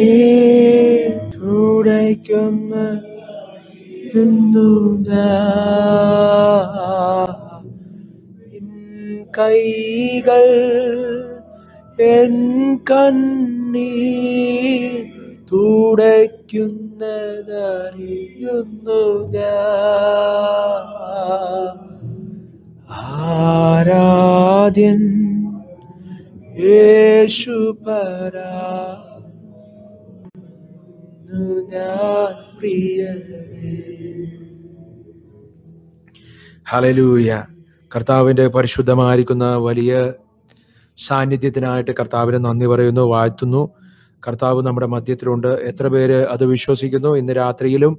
ഏറ്റുടയ്ക്കുന്ന കൈകൾ എൻ കണ്ണീർ തുടയ്ക്കുന്നതറിയുന്നു ആരാധ്യൻ യേശുപരാ ഞാൻ പ്രിയരേ ഹലലൂയ കർത്താവിൻ്റെ പരിശുദ്ധമായിരിക്കുന്ന വലിയ സാന്നിധ്യത്തിനായിട്ട് കർത്താവിനെ നന്ദി പറയുന്നു വാഴ്ത്തുന്നു കർത്താവ് നമ്മുടെ മധ്യത്തിലുണ്ട് എത്ര പേര് അത് വിശ്വസിക്കുന്നു ഇന്ന് രാത്രിയിലും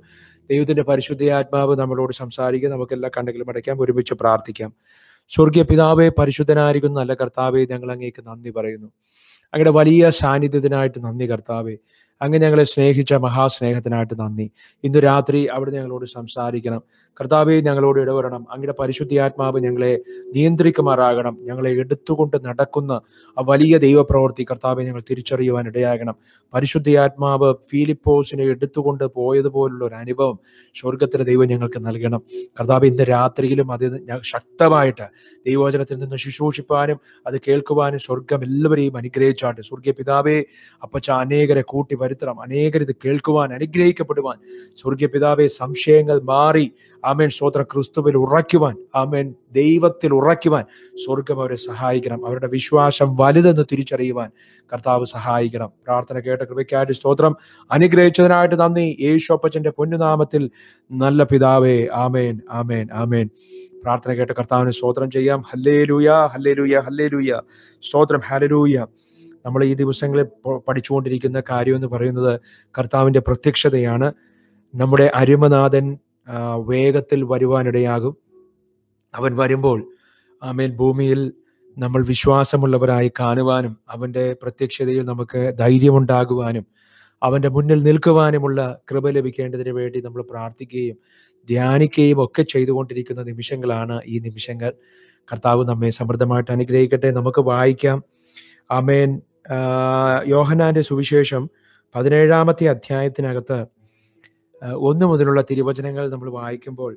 ദൈവത്തിന്റെ പരിശുദ്ധ ആത്മാവ് നമ്മളോട് സംസാരിക്കുക നമുക്കെല്ലാം കണ്ടെങ്കിലും അടയ്ക്കാം ഒരുമിച്ച് പ്രാർത്ഥിക്കാം സ്വർഗീയ പിതാവെ പരിശുദ്ധനായിരിക്കുന്ന നല്ല കർത്താവെ ഞങ്ങൾ അങ്ങേക്ക് നന്ദി പറയുന്നു അങ്ങയുടെ വലിയ സാന്നിധ്യത്തിനായിട്ട് നന്ദി കർത്താവേ അങ്ങ് ഞങ്ങളെ സ്നേഹിച്ച മഹാസ്നേഹത്തിനായിട്ട് നന്ദി ഇന്ന് രാത്രി അവിടെ ഞങ്ങളോട് സംസാരിക്കണം കർത്താവെ ഞങ്ങളോട് ഇടപെടണം അങ്ങയുടെ ആത്മാവ് ഞങ്ങളെ നിയന്ത്രിക്കുമാറാകണം ഞങ്ങളെ എടുത്തുകൊണ്ട് നടക്കുന്ന ആ വലിയ ദൈവപ്രവൃത്തി കർത്താവെ ഞങ്ങൾ തിരിച്ചറിയുവാൻ ഇടയാകണം ആത്മാവ് ഫീലിപ്പോസിനെ എടുത്തുകൊണ്ട് പോയതുപോലുള്ള ഒരു അനുഭവം സ്വർഗത്തിലെ ദൈവം ഞങ്ങൾക്ക് നൽകണം കർത്താവ് ഇന്ന് രാത്രിയിലും അത് ശക്തമായിട്ട് ദൈവവചനത്തിൽ നിന്ന് ശുശ്രൂഷിപ്പാനും അത് കേൾക്കുവാനും സ്വർഗം എല്ലാവരെയും അനുഗ്രഹിച്ചാട്ട് സ്വർഗീയ പിതാവേ അപ്പച്ച അനേകരെ കൂട്ടി വരുത്തണം അനേകരിത് ഇത് കേൾക്കുവാൻ അനുഗ്രഹിക്കപ്പെടുവാൻ സ്വർഗീയ പിതാവെ സംശയങ്ങൾ മാറി ആമേൻ സ്വോത്രം ക്രിസ്തുവിൽ ഉറയ്ക്കുവാൻ ആമേൻ ദൈവത്തിൽ ഉറയ്ക്കുവാൻ സ്വർഗം അവരെ സഹായിക്കണം അവരുടെ വിശ്വാസം വലുതെന്ന് തിരിച്ചറിയുവാൻ കർത്താവ് സഹായിക്കണം പ്രാർത്ഥന കേട്ട കൃപയ്ക്കായിട്ട് സ്തോത്രം അനുഗ്രഹിച്ചതിനായിട്ട് നന്ദി യേശോപ്പച്ചന്റെ പൊന്നുനാമത്തിൽ നല്ല പിതാവേ ആമേൻ ആമേൻ ആമേൻ പ്രാർത്ഥന കേട്ട കർത്താവിന് സ്തോത്രം ചെയ്യാം ഹല്ലേ ലൂയ ഹല്ലേ ലൂയ ഹല്ലേ ലൂയ സ്തോത്രം ഹലരൂയ നമ്മൾ ഈ ദിവസങ്ങളിൽ പഠിച്ചുകൊണ്ടിരിക്കുന്ന കാര്യം എന്ന് പറയുന്നത് കർത്താവിൻ്റെ പ്രത്യക്ഷതയാണ് നമ്മുടെ അരുമനാഥൻ വേഗത്തിൽ വരുവാനിടയാകും അവൻ വരുമ്പോൾ ആമേൻ ഭൂമിയിൽ നമ്മൾ വിശ്വാസമുള്ളവരായി കാണുവാനും അവൻ്റെ പ്രത്യക്ഷതയിൽ നമുക്ക് ധൈര്യമുണ്ടാകുവാനും അവൻ്റെ മുന്നിൽ നിൽക്കുവാനുമുള്ള കൃപ ലഭിക്കേണ്ടതിന് വേണ്ടി നമ്മൾ പ്രാർത്ഥിക്കുകയും ധ്യാനിക്കുകയും ഒക്കെ ചെയ്തുകൊണ്ടിരിക്കുന്ന നിമിഷങ്ങളാണ് ഈ നിമിഷങ്ങൾ കർത്താവ് നമ്മെ സമൃദ്ധമായിട്ട് അനുഗ്രഹിക്കട്ടെ നമുക്ക് വായിക്കാം ആമേൻ യോഹനാന്റെ സുവിശേഷം പതിനേഴാമത്തെ അധ്യായത്തിനകത്ത് ഒന്നു മുതലുള്ള തിരുവചനങ്ങൾ നമ്മൾ വായിക്കുമ്പോൾ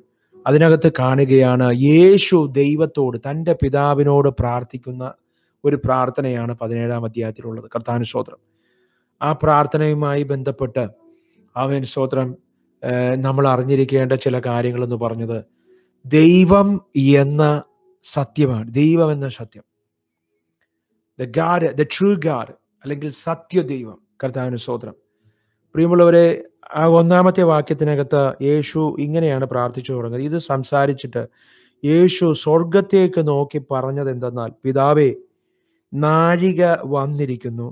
അതിനകത്ത് കാണുകയാണ് യേശു ദൈവത്തോട് തൻ്റെ പിതാവിനോട് പ്രാർത്ഥിക്കുന്ന ഒരു പ്രാർത്ഥനയാണ് പതിനേഴാം അധ്യായത്തിലുള്ളത് കർത്താന് ആ പ്രാർത്ഥനയുമായി ബന്ധപ്പെട്ട് അവൻ സ്തോത്രം നമ്മൾ അറിഞ്ഞിരിക്കേണ്ട ചില എന്ന് പറഞ്ഞത് ദൈവം എന്ന സത്യമാണ് ദൈവം എന്ന സത്യം the God the true God അല്ലെങ്കിൽ സത്യദൈവം കർത്താവിന് സ്തോത്രം പ്രിയമുള്ളവരെ ആ ഒന്നാമത്തെ വാക്യത്തിനകത്ത് യേശു ഇങ്ങനെയാണ് പ്രാർത്ഥിച്ചു തുടങ്ങുന്നത് ഇത് സംസാരിച്ചിട്ട് യേശു സ്വർഗത്തേക്ക് നോക്കി പറഞ്ഞത് എന്തെന്നാൽ പിതാവേ നാഴിക വന്നിരിക്കുന്നു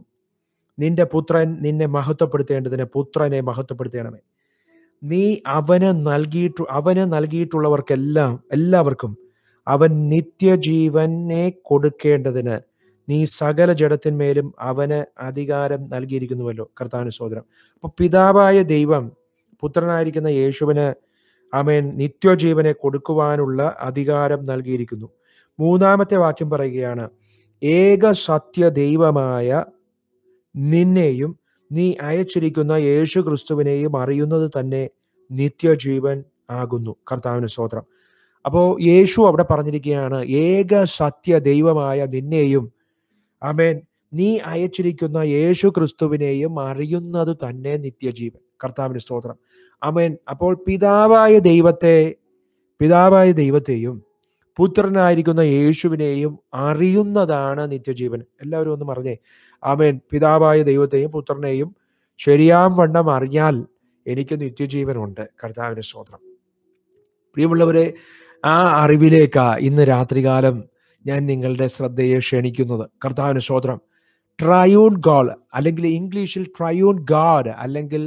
നിന്റെ പുത്രൻ നിന്നെ മഹത്വപ്പെടുത്തേണ്ടതിന് പുത്രനെ മഹത്വപ്പെടുത്തേണമേ നീ അവന് നൽകിയിട്ട് അവന് നൽകിയിട്ടുള്ളവർക്കെല്ലാം എല്ലാവർക്കും അവൻ നിത്യജീവനെ കൊടുക്കേണ്ടതിന് നീ സകല ജഡത്തിന്മേലും അവന് അധികാരം നൽകിയിരിക്കുന്നുവല്ലോ കർത്താനു സോദരം അപ്പോൾ പിതാവായ ദൈവം പുത്രനായിരിക്കുന്ന യേശുവിന് അമേൻ നിത്യജീവനെ കൊടുക്കുവാനുള്ള അധികാരം നൽകിയിരിക്കുന്നു മൂന്നാമത്തെ വാക്യം പറയുകയാണ് ഏക സത്യ ദൈവമായ നിന്നെയും നീ അയച്ചിരിക്കുന്ന യേശു ക്രിസ്തുവിനെയും അറിയുന്നത് തന്നെ നിത്യജീവൻ ആകുന്നു കർത്താവിന് സ്വോത്രം അപ്പോൾ യേശു അവിടെ പറഞ്ഞിരിക്കുകയാണ് ഏക സത്യ ദൈവമായ നിന്നെയും ആമേൻ നീ അയച്ചിരിക്കുന്ന യേശു ക്രിസ്തുവിനെയും അറിയുന്നത് തന്നെ നിത്യജീവൻ കർത്താവിന് സ്തോത്രം ആമേൻ അപ്പോൾ പിതാവായ ദൈവത്തെ പിതാവായ ദൈവത്തെയും പുത്രനായിരിക്കുന്ന യേശുവിനെയും അറിയുന്നതാണ് നിത്യജീവൻ എല്ലാവരും ഒന്ന് പറഞ്ഞേ ആമേൻ പിതാവായ ദൈവത്തെയും പുത്രനെയും ശരിയാം വണ്ണം അറിഞ്ഞാൽ എനിക്ക് നിത്യജീവനുണ്ട് കർത്താവിന് സ്തോത്രം പ്രിയമുള്ളവരെ ആ അറിവിലേക്കാ ഇന്ന് രാത്രികാലം ഞാൻ നിങ്ങളുടെ ശ്രദ്ധയെ ക്ഷണിക്കുന്നത് കർത്താവിന് സ്വോത്രം ട്രയൂൺ ഗാഡ് അല്ലെങ്കിൽ ഇംഗ്ലീഷിൽ ട്രയൂൺ ഗാഡ് അല്ലെങ്കിൽ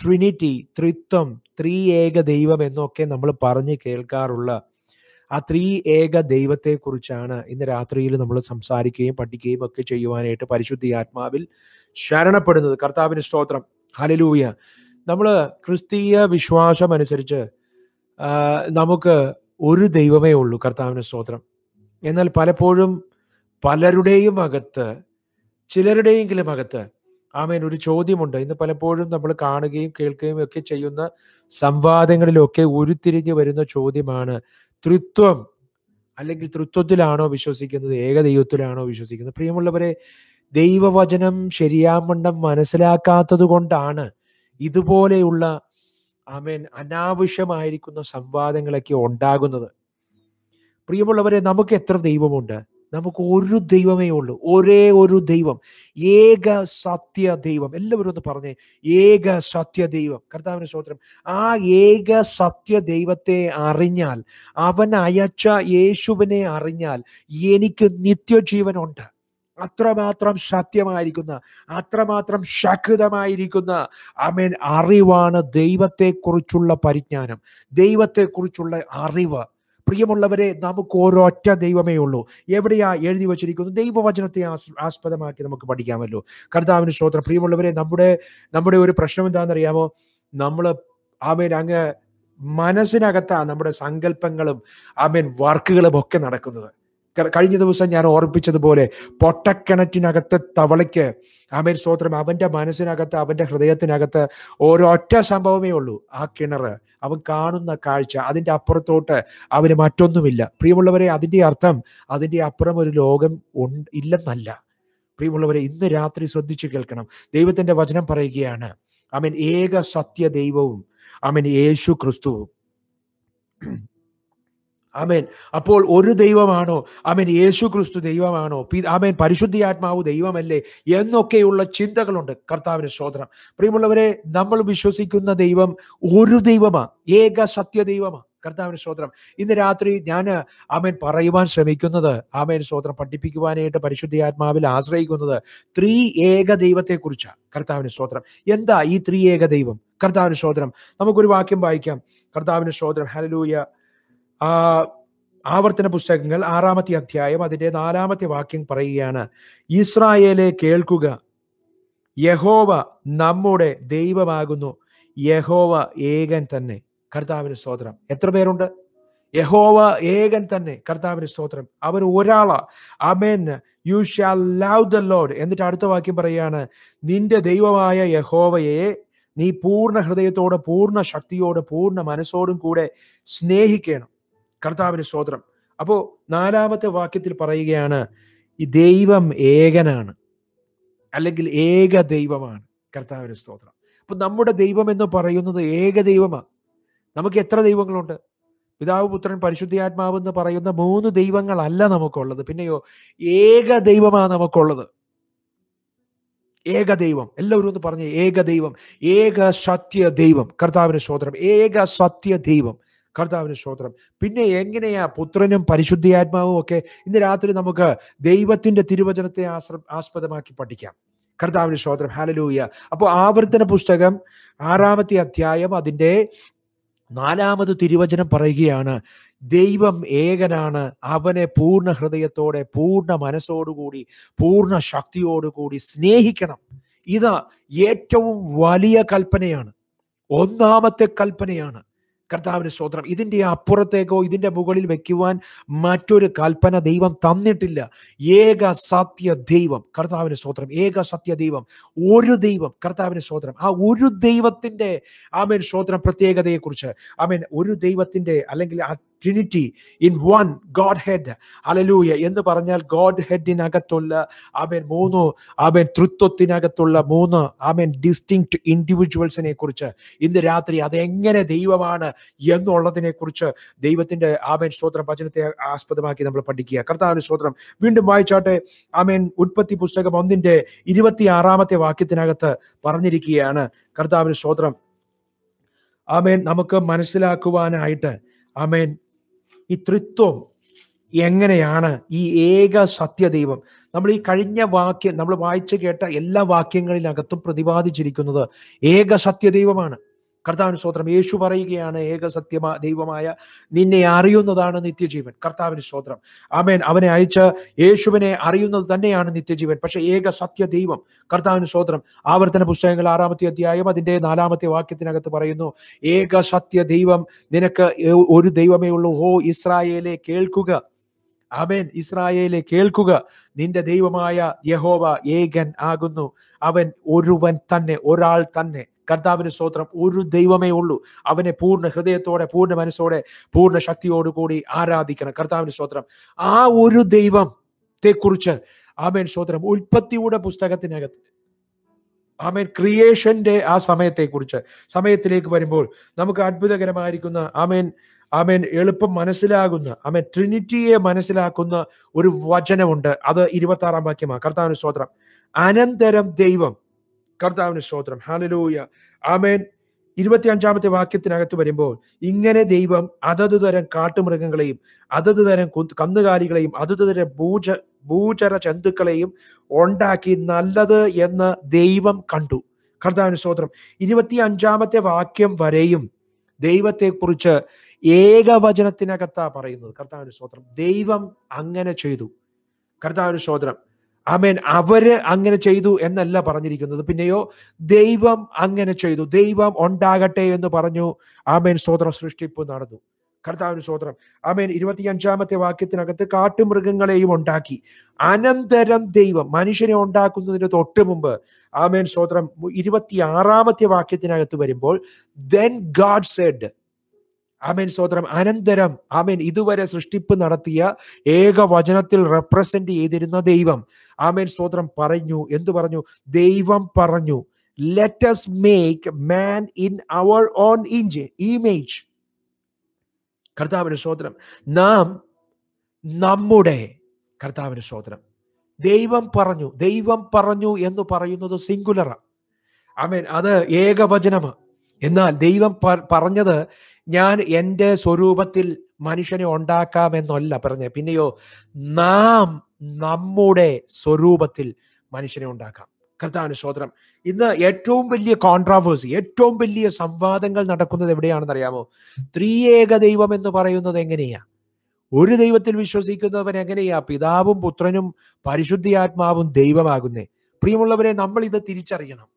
ട്രിനിറ്റി ത്രിത്വം ത്രീ ഏക ദൈവം എന്നൊക്കെ നമ്മൾ പറഞ്ഞ് കേൾക്കാറുള്ള ആ ത്രീ ഏക ദൈവത്തെക്കുറിച്ചാണ് ഇന്ന് രാത്രിയിൽ നമ്മൾ സംസാരിക്കുകയും പഠിക്കുകയും ഒക്കെ ചെയ്യുവാനായിട്ട് പരിശുദ്ധി ആത്മാവിൽ ശരണപ്പെടുന്നത് കർത്താവിന് സ്തോത്രം ഹലലൂയ നമ്മൾ ക്രിസ്തീയ വിശ്വാസം അനുസരിച്ച് നമുക്ക് ഒരു ദൈവമേ ഉള്ളൂ കർത്താവിന് സ്തോത്രം എന്നാൽ പലപ്പോഴും പലരുടെയും അകത്ത് ചിലരുടെയെങ്കിലും അകത്ത് ആമേൻ ഒരു ചോദ്യമുണ്ട് ഇന്ന് പലപ്പോഴും നമ്മൾ കാണുകയും കേൾക്കുകയും ഒക്കെ ചെയ്യുന്ന സംവാദങ്ങളിലൊക്കെ ഉരുത്തിരിഞ്ഞു വരുന്ന ചോദ്യമാണ് തൃത്വം അല്ലെങ്കിൽ തൃത്വത്തിലാണോ വിശ്വസിക്കുന്നത് ഏകദൈവത്തിലാണോ വിശ്വസിക്കുന്നത് പ്രിയമുള്ളവരെ ദൈവവചനം ശരിയാമണ്ണം മനസ്സിലാക്കാത്തത് കൊണ്ടാണ് ഇതുപോലെയുള്ള ആമേൻ അനാവശ്യമായിരിക്കുന്ന സംവാദങ്ങളൊക്കെ ഉണ്ടാകുന്നത് പ്രിയമുള്ളവരെ നമുക്ക് എത്ര ദൈവമുണ്ട് നമുക്ക് ഒരു ദൈവമേ ഉള്ളൂ ഒരേ ഒരു ദൈവം ഏക സത്യ ദൈവം എല്ലാവരും ഒന്ന് പറഞ്ഞേ ഏക സത്യ ദൈവം കർത്താവിന് സ്തോത്രം ആ ഏക സത്യ ദൈവത്തെ അറിഞ്ഞാൽ അവൻ അയച്ച യേശുവിനെ അറിഞ്ഞാൽ എനിക്ക് നിത്യജീവനുണ്ട് അത്രമാത്രം സത്യമായിരിക്കുന്ന അത്രമാത്രം ശക്തമായിരിക്കുന്ന അമേൻ അറിവാണ് ദൈവത്തെക്കുറിച്ചുള്ള പരിജ്ഞാനം ദൈവത്തെക്കുറിച്ചുള്ള അറിവ് പ്രിയമുള്ളവരെ നമുക്ക് ഓരോറ്റ ദൈവമേ ഉള്ളൂ എവിടെയാ എഴുതി വച്ചിരിക്കുന്നു ദൈവവചനത്തെ ആസ്പദമാക്കി നമുക്ക് പഠിക്കാമല്ലോ കർത്താവിന് ശ്രോത്രം പ്രിയമുള്ളവരെ നമ്മുടെ നമ്മുടെ ഒരു പ്രശ്നം എന്താണെന്നറിയാമോ നമ്മൾ ആമേൻ അങ്ങ് മനസ്സിനകത്താണ് നമ്മുടെ സങ്കല്പങ്ങളും ആമേൻ വർക്കുകളും ഒക്കെ നടക്കുന്നത് കഴിഞ്ഞ ദിവസം ഞാൻ ഓർപ്പിച്ചതുപോലെ പൊട്ടക്കിണറ്റിനകത്ത് തവളയ്ക്ക് ആമേൻ സ്തോത്രം അവൻ്റെ മനസ്സിനകത്ത് അവൻ്റെ ഹൃദയത്തിനകത്ത് ഒരൊറ്റ സംഭവമേ ഉള്ളൂ ആ കിണർ അവൻ കാണുന്ന കാഴ്ച അതിൻ്റെ അപ്പുറത്തോട്ട് അവന് മറ്റൊന്നുമില്ല പ്രിയമുള്ളവരെ അതിൻ്റെ അർത്ഥം അതിൻ്റെ അപ്പുറം ഒരു ലോകം ഉണ്ട് ഇല്ലെന്നല്ല പ്രിയമുള്ളവരെ ഇന്ന് രാത്രി ശ്രദ്ധിച്ചു കേൾക്കണം ദൈവത്തിൻ്റെ വചനം പറയുകയാണ് അവൻ ഏക സത്യ ദൈവവും അവൻ യേശു ക്രിസ്തുവും ആമേൻ അപ്പോൾ ഒരു ദൈവമാണോ ആമേൻ യേശു ക്രിസ്തു ദൈവമാണോ ആമേൻ പരിശുദ്ധിയാത്മാവ് ദൈവമല്ലേ എന്നൊക്കെയുള്ള ചിന്തകളുണ്ട് കർത്താവിന് ശോധനം പ്രിയമുള്ളവരെ നമ്മൾ വിശ്വസിക്കുന്ന ദൈവം ഒരു ദൈവമാണ് ഏക സത്യ ദൈവമാ കർത്താവിന് സ്തോത്രം ഇന്ന് രാത്രി ഞാൻ ആമേൻ പറയുവാൻ ശ്രമിക്കുന്നത് ആമേൻ സ്തോത്രം പഠിപ്പിക്കുവാനായിട്ട് പരിശുദ്ധിയാത്മാവിൽ ആശ്രയിക്കുന്നത് ത്രീ ഏക ദൈവത്തെക്കുറിച്ചാണ് കർത്താവിന് സ്തോത്രം എന്താ ഈ ത്രീ ഏക ദൈവം കർത്താവിന് സ്തോത്രം നമുക്കൊരു വാക്യം വായിക്കാം കർത്താവിന് സ്തോത്രം ഹലലൂയ ആ ആവർത്തന പുസ്തകങ്ങൾ ആറാമത്തെ അധ്യായം അതിൻ്റെ നാലാമത്തെ വാക്യം പറയുകയാണ് ഇസ്രായേലെ കേൾക്കുക യഹോവ നമ്മുടെ ദൈവമാകുന്നു യഹോവ ഏകൻ തന്നെ കർത്താവിന് സ്തോത്രം എത്ര പേരുണ്ട് യഹോവ ഏകൻ തന്നെ കർത്താവിന് സ്തോത്രം അവൻ ഒരാളാ അമേൻ you shall love the Lord എന്നിട്ട് അടുത്ത വാക്യം പറയുകയാണ് നിന്റെ ദൈവമായ യഹോവയെ നീ പൂർണ്ണ ഹൃദയത്തോടെ പൂർണ്ണ ശക്തിയോടെ പൂർണ്ണ മനസ്സോടും കൂടെ സ്നേഹിക്കണം കർത്താവിന് സ്തോത്രം അപ്പോൾ നാലാമത്തെ വാക്യത്തിൽ പറയുകയാണ് ഈ ദൈവം ഏകനാണ് അല്ലെങ്കിൽ ഏക ദൈവമാണ് കർത്താവിന് സ്തോത്രം അപ്പൊ നമ്മുടെ ദൈവം എന്ന് പറയുന്നത് ഏക ദൈവമാണ് നമുക്ക് എത്ര ദൈവങ്ങളുണ്ട് പിതാവ് പുത്രൻ പരിശുദ്ധിയാത്മാവ് എന്ന് പറയുന്ന മൂന്ന് ദൈവങ്ങളല്ല നമുക്കുള്ളത് പിന്നെയോ ഏക ദൈവമാണ് നമുക്കുള്ളത് ഏക ദൈവം എല്ലാവരും ഒന്ന് പറഞ്ഞ് ഏക ദൈവം ഏക സത്യ ദൈവം കർത്താവിന് സ്തോത്രം ഏക സത്യ ദൈവം കർത്താവിന് സ്തോത്രം പിന്നെ എങ്ങനെയാ പുത്രനും പരിശുദ്ധിയാത്മാവും ഒക്കെ ഇന്ന് രാത്രി നമുക്ക് ദൈവത്തിന്റെ തിരുവചനത്തെ ആശ്ര ആസ്പദമാക്കി പഠിക്കാം കർത്താവിന് സ്തോത്രം ഹാലലൂയ അപ്പോൾ ആവർത്തന പുസ്തകം ആറാമത്തെ അധ്യായം അതിൻ്റെ നാലാമത് തിരുവചനം പറയുകയാണ് ദൈവം ഏകനാണ് അവനെ പൂർണ്ണ ഹൃദയത്തോടെ പൂർണ്ണ മനസ്സോടുകൂടി പൂർണ്ണ ശക്തിയോടുകൂടി സ്നേഹിക്കണം ഇത് ഏറ്റവും വലിയ കൽപ്പനയാണ് ഒന്നാമത്തെ കൽപ്പനയാണ് കർത്താവിന് സ്തോത്രം ഇതിൻ്റെ അപ്പുറത്തേക്കോ ഇതിൻ്റെ മുകളിൽ വെക്കുവാൻ മറ്റൊരു കൽപ്പന ദൈവം തന്നിട്ടില്ല ഏക സത്യ ദൈവം കർത്താവിന് സ്തോത്രം ഏക സത്യ ദൈവം ഒരു ദൈവം കർത്താവിന് സ്തോത്രം ആ ഒരു ദൈവത്തിൻ്റെ ആമേൻ സ്തോത്രം പ്രത്യേകതയെക്കുറിച്ച് ആമേൻ ഒരു ദൈവത്തിൻ്റെ അല്ലെങ്കിൽ ആ Trinity in one Godhead അലലൂയ എന്ന് പറഞ്ഞാൽ ഗോഡ് ഹെഡിനകത്തുള്ള ആമേൻ മൂന്ന് ആമേൻ തൃത്വത്തിനകത്തുള്ള മൂന്ന് ആമേൻ ഡിസ്റ്റിങ് ഇൻഡിവിജ്വൽസിനെ കുറിച്ച് ഇന്ന് രാത്രി അതെങ്ങനെ ദൈവമാണ് എന്നുള്ളതിനെ കുറിച്ച് ദൈവത്തിന്റെ ആമേൻ സ്തോത്രം വചനത്തെ ആസ്പദമാക്കി നമ്മൾ പഠിക്കുക കർത്താവിന് സ്തോത്രം വീണ്ടും വായിച്ചാട്ടെ ആമേൻ ഉത്പത്തി പുസ്തകം ഒന്നിന്റെ ഇരുപത്തി ആറാമത്തെ വാക്യത്തിനകത്ത് പറഞ്ഞിരിക്കുകയാണ് കർത്താവിന് സ്തോത്രം ആമേൻ നമുക്ക് മനസ്സിലാക്കുവാനായിട്ട് ആമേൻ ഈ ത്രിത്വം എങ്ങനെയാണ് ഈ ഏക സത്യദൈവം നമ്മൾ ഈ കഴിഞ്ഞ വാക്യം നമ്മൾ വായിച്ചു കേട്ട എല്ലാ വാക്യങ്ങളിനകത്തും പ്രതിപാദിച്ചിരിക്കുന്നത് ഏക സത്യദൈവമാണ് കർത്താവിന് സ്തോത്രം യേശു പറയുകയാണ് ഏക സത്യമ ദൈവമായ നിന്നെ അറിയുന്നതാണ് നിത്യജീവൻ കർത്താവിന് സ്തോത്രം ആമേൻ അവനെ അയച്ച യേശുവിനെ അറിയുന്നത് തന്നെയാണ് നിത്യജീവൻ പക്ഷേ ഏക സത്യ ദൈവം കർത്താവിന് സ്തോത്രം ആവർത്തന പുസ്തകങ്ങൾ ആറാമത്തെ അധ്യായം അതിൻ്റെ നാലാമത്തെ വാക്യത്തിനകത്ത് പറയുന്നു ഏക സത്യ ദൈവം നിനക്ക് ഒരു ദൈവമേ ഉള്ളൂ ഹോ ഇസ്രായേലെ കേൾക്കുക അവൻ ഇസ്രായേലെ കേൾക്കുക നിന്റെ ദൈവമായ യഹോവ ഏകൻ ആകുന്നു അവൻ ഒരുവൻ തന്നെ ഒരാൾ തന്നെ കർത്താവിന് സ്തോത്രം ഒരു ദൈവമേ ഉള്ളൂ അവനെ പൂർണ്ണ ഹൃദയത്തോടെ പൂർണ്ണ മനസ്സോടെ പൂർണ്ണ കൂടി ആരാധിക്കണം കർത്താവിന് സ്തോത്രം ആ ഒരു ദൈവത്തെ കുറിച്ച് ആമേൻ സ്തോത്രം ഉൽപ്പത്തിയുടെ പുസ്തകത്തിനകത്ത് ആമേൻ ക്രിയേഷന്റെ ആ സമയത്തെ കുറിച്ച് സമയത്തിലേക്ക് വരുമ്പോൾ നമുക്ക് അത്ഭുതകരമായിരിക്കുന്ന ആമേൻ ആമേൻ എളുപ്പം മനസ്സിലാകുന്ന ആമേൻ ട്രിനിറ്റിയെ മനസ്സിലാക്കുന്ന ഒരു വചനമുണ്ട് അത് ഇരുപത്തി ആറാം വാക്യമാണ് കർത്താവിന് സ്തോത്രം അനന്തരം ദൈവം കർത്താവിന് സ്തോത്രം ഹാലലൂയ ആമേൻ അഞ്ചാമത്തെ വാക്യത്തിനകത്ത് വരുമ്പോൾ ഇങ്ങനെ ദൈവം അതത് തരം കാട്ടുമൃഗങ്ങളെയും അതത് തരം കന്നുകാലികളെയും അതത് തരം ഭൂജ ഭൂചര ജന്തുക്കളെയും ഉണ്ടാക്കി നല്ലത് എന്ന് ദൈവം കണ്ടു കർത്താവിന് സ്തോത്രം ഇരുപത്തി അഞ്ചാമത്തെ വാക്യം വരെയും ദൈവത്തെക്കുറിച്ച് ഏകവചനത്തിനകത്താ പറയുന്നത് കർത്താവിന് സ്തോത്രം ദൈവം അങ്ങനെ ചെയ്തു കർത്താവിന് സ്തോത്രം ആമേൻ അവര് അങ്ങനെ ചെയ്തു എന്നല്ല പറഞ്ഞിരിക്കുന്നത് പിന്നെയോ ദൈവം അങ്ങനെ ചെയ്തു ദൈവം ഉണ്ടാകട്ടെ എന്ന് പറഞ്ഞു ആമേൻ സ്തോത്രം സൃഷ്ടിപ്പ് നടന്നു കർത്താവിന് സ്തോത്രം ആമേൻ ഇരുപത്തിയഞ്ചാമത്തെ വാക്യത്തിനകത്ത് കാട്ടുമൃഗങ്ങളെയും ഉണ്ടാക്കി അനന്തരം ദൈവം മനുഷ്യനെ ഉണ്ടാക്കുന്നതിന് തൊട്ട് മുമ്പ് ആമേൻ സ്തോത്രം ആറാമത്തെ വാക്യത്തിനകത്ത് വരുമ്പോൾ ദെൻ ഗാഡ് സെഡ് ആമേൻ സ്തോത്രം അനന്തരം ആമേൻ ഇതുവരെ സൃഷ്ടിപ്പ് നടത്തിയ ഏക വചനത്തിൽ റെപ്രസെന്റ് ചെയ്തിരുന്ന ദൈവം ആമേൻ സ്തോത്രം പറഞ്ഞു എന്തു പറഞ്ഞു ദൈവം പറഞ്ഞു let us make man in our own ഇഞ്ച് ഇമേജ് കർത്താവിന് സ്തോത്രം നാം നമ്മുടെ കർത്താവിന് സ്തോത്രം ദൈവം പറഞ്ഞു ദൈവം പറഞ്ഞു എന്ന് പറയുന്നത് സിംഗുലറ ആമേൻ അത് ഏകവചനമാണ് എന്നാൽ ദൈവം പറഞ്ഞത് ഞാൻ എൻ്റെ സ്വരൂപത്തിൽ മനുഷ്യനെ ഉണ്ടാക്കാമെന്നല്ല പറഞ്ഞത് പിന്നെയോ നാം നമ്മുടെ സ്വരൂപത്തിൽ മനുഷ്യനെ ഉണ്ടാക്കാം കർത്താവിന് സ്വോത്രം ഇന്ന് ഏറ്റവും വലിയ കോൺട്രാവേഴ്സി ഏറ്റവും വലിയ സംവാദങ്ങൾ നടക്കുന്നത് എവിടെയാണെന്ന് അറിയാമോ ത്രിയേക ദൈവം എന്ന് പറയുന്നത് എങ്ങനെയാ ഒരു ദൈവത്തിൽ വിശ്വസിക്കുന്നവൻ എങ്ങനെയാ പിതാവും പുത്രനും പരിശുദ്ധിയാത്മാവും ദൈവമാകുന്നേ പ്രിയമുള്ളവരെ നമ്മൾ ഇത് തിരിച്ചറിയണം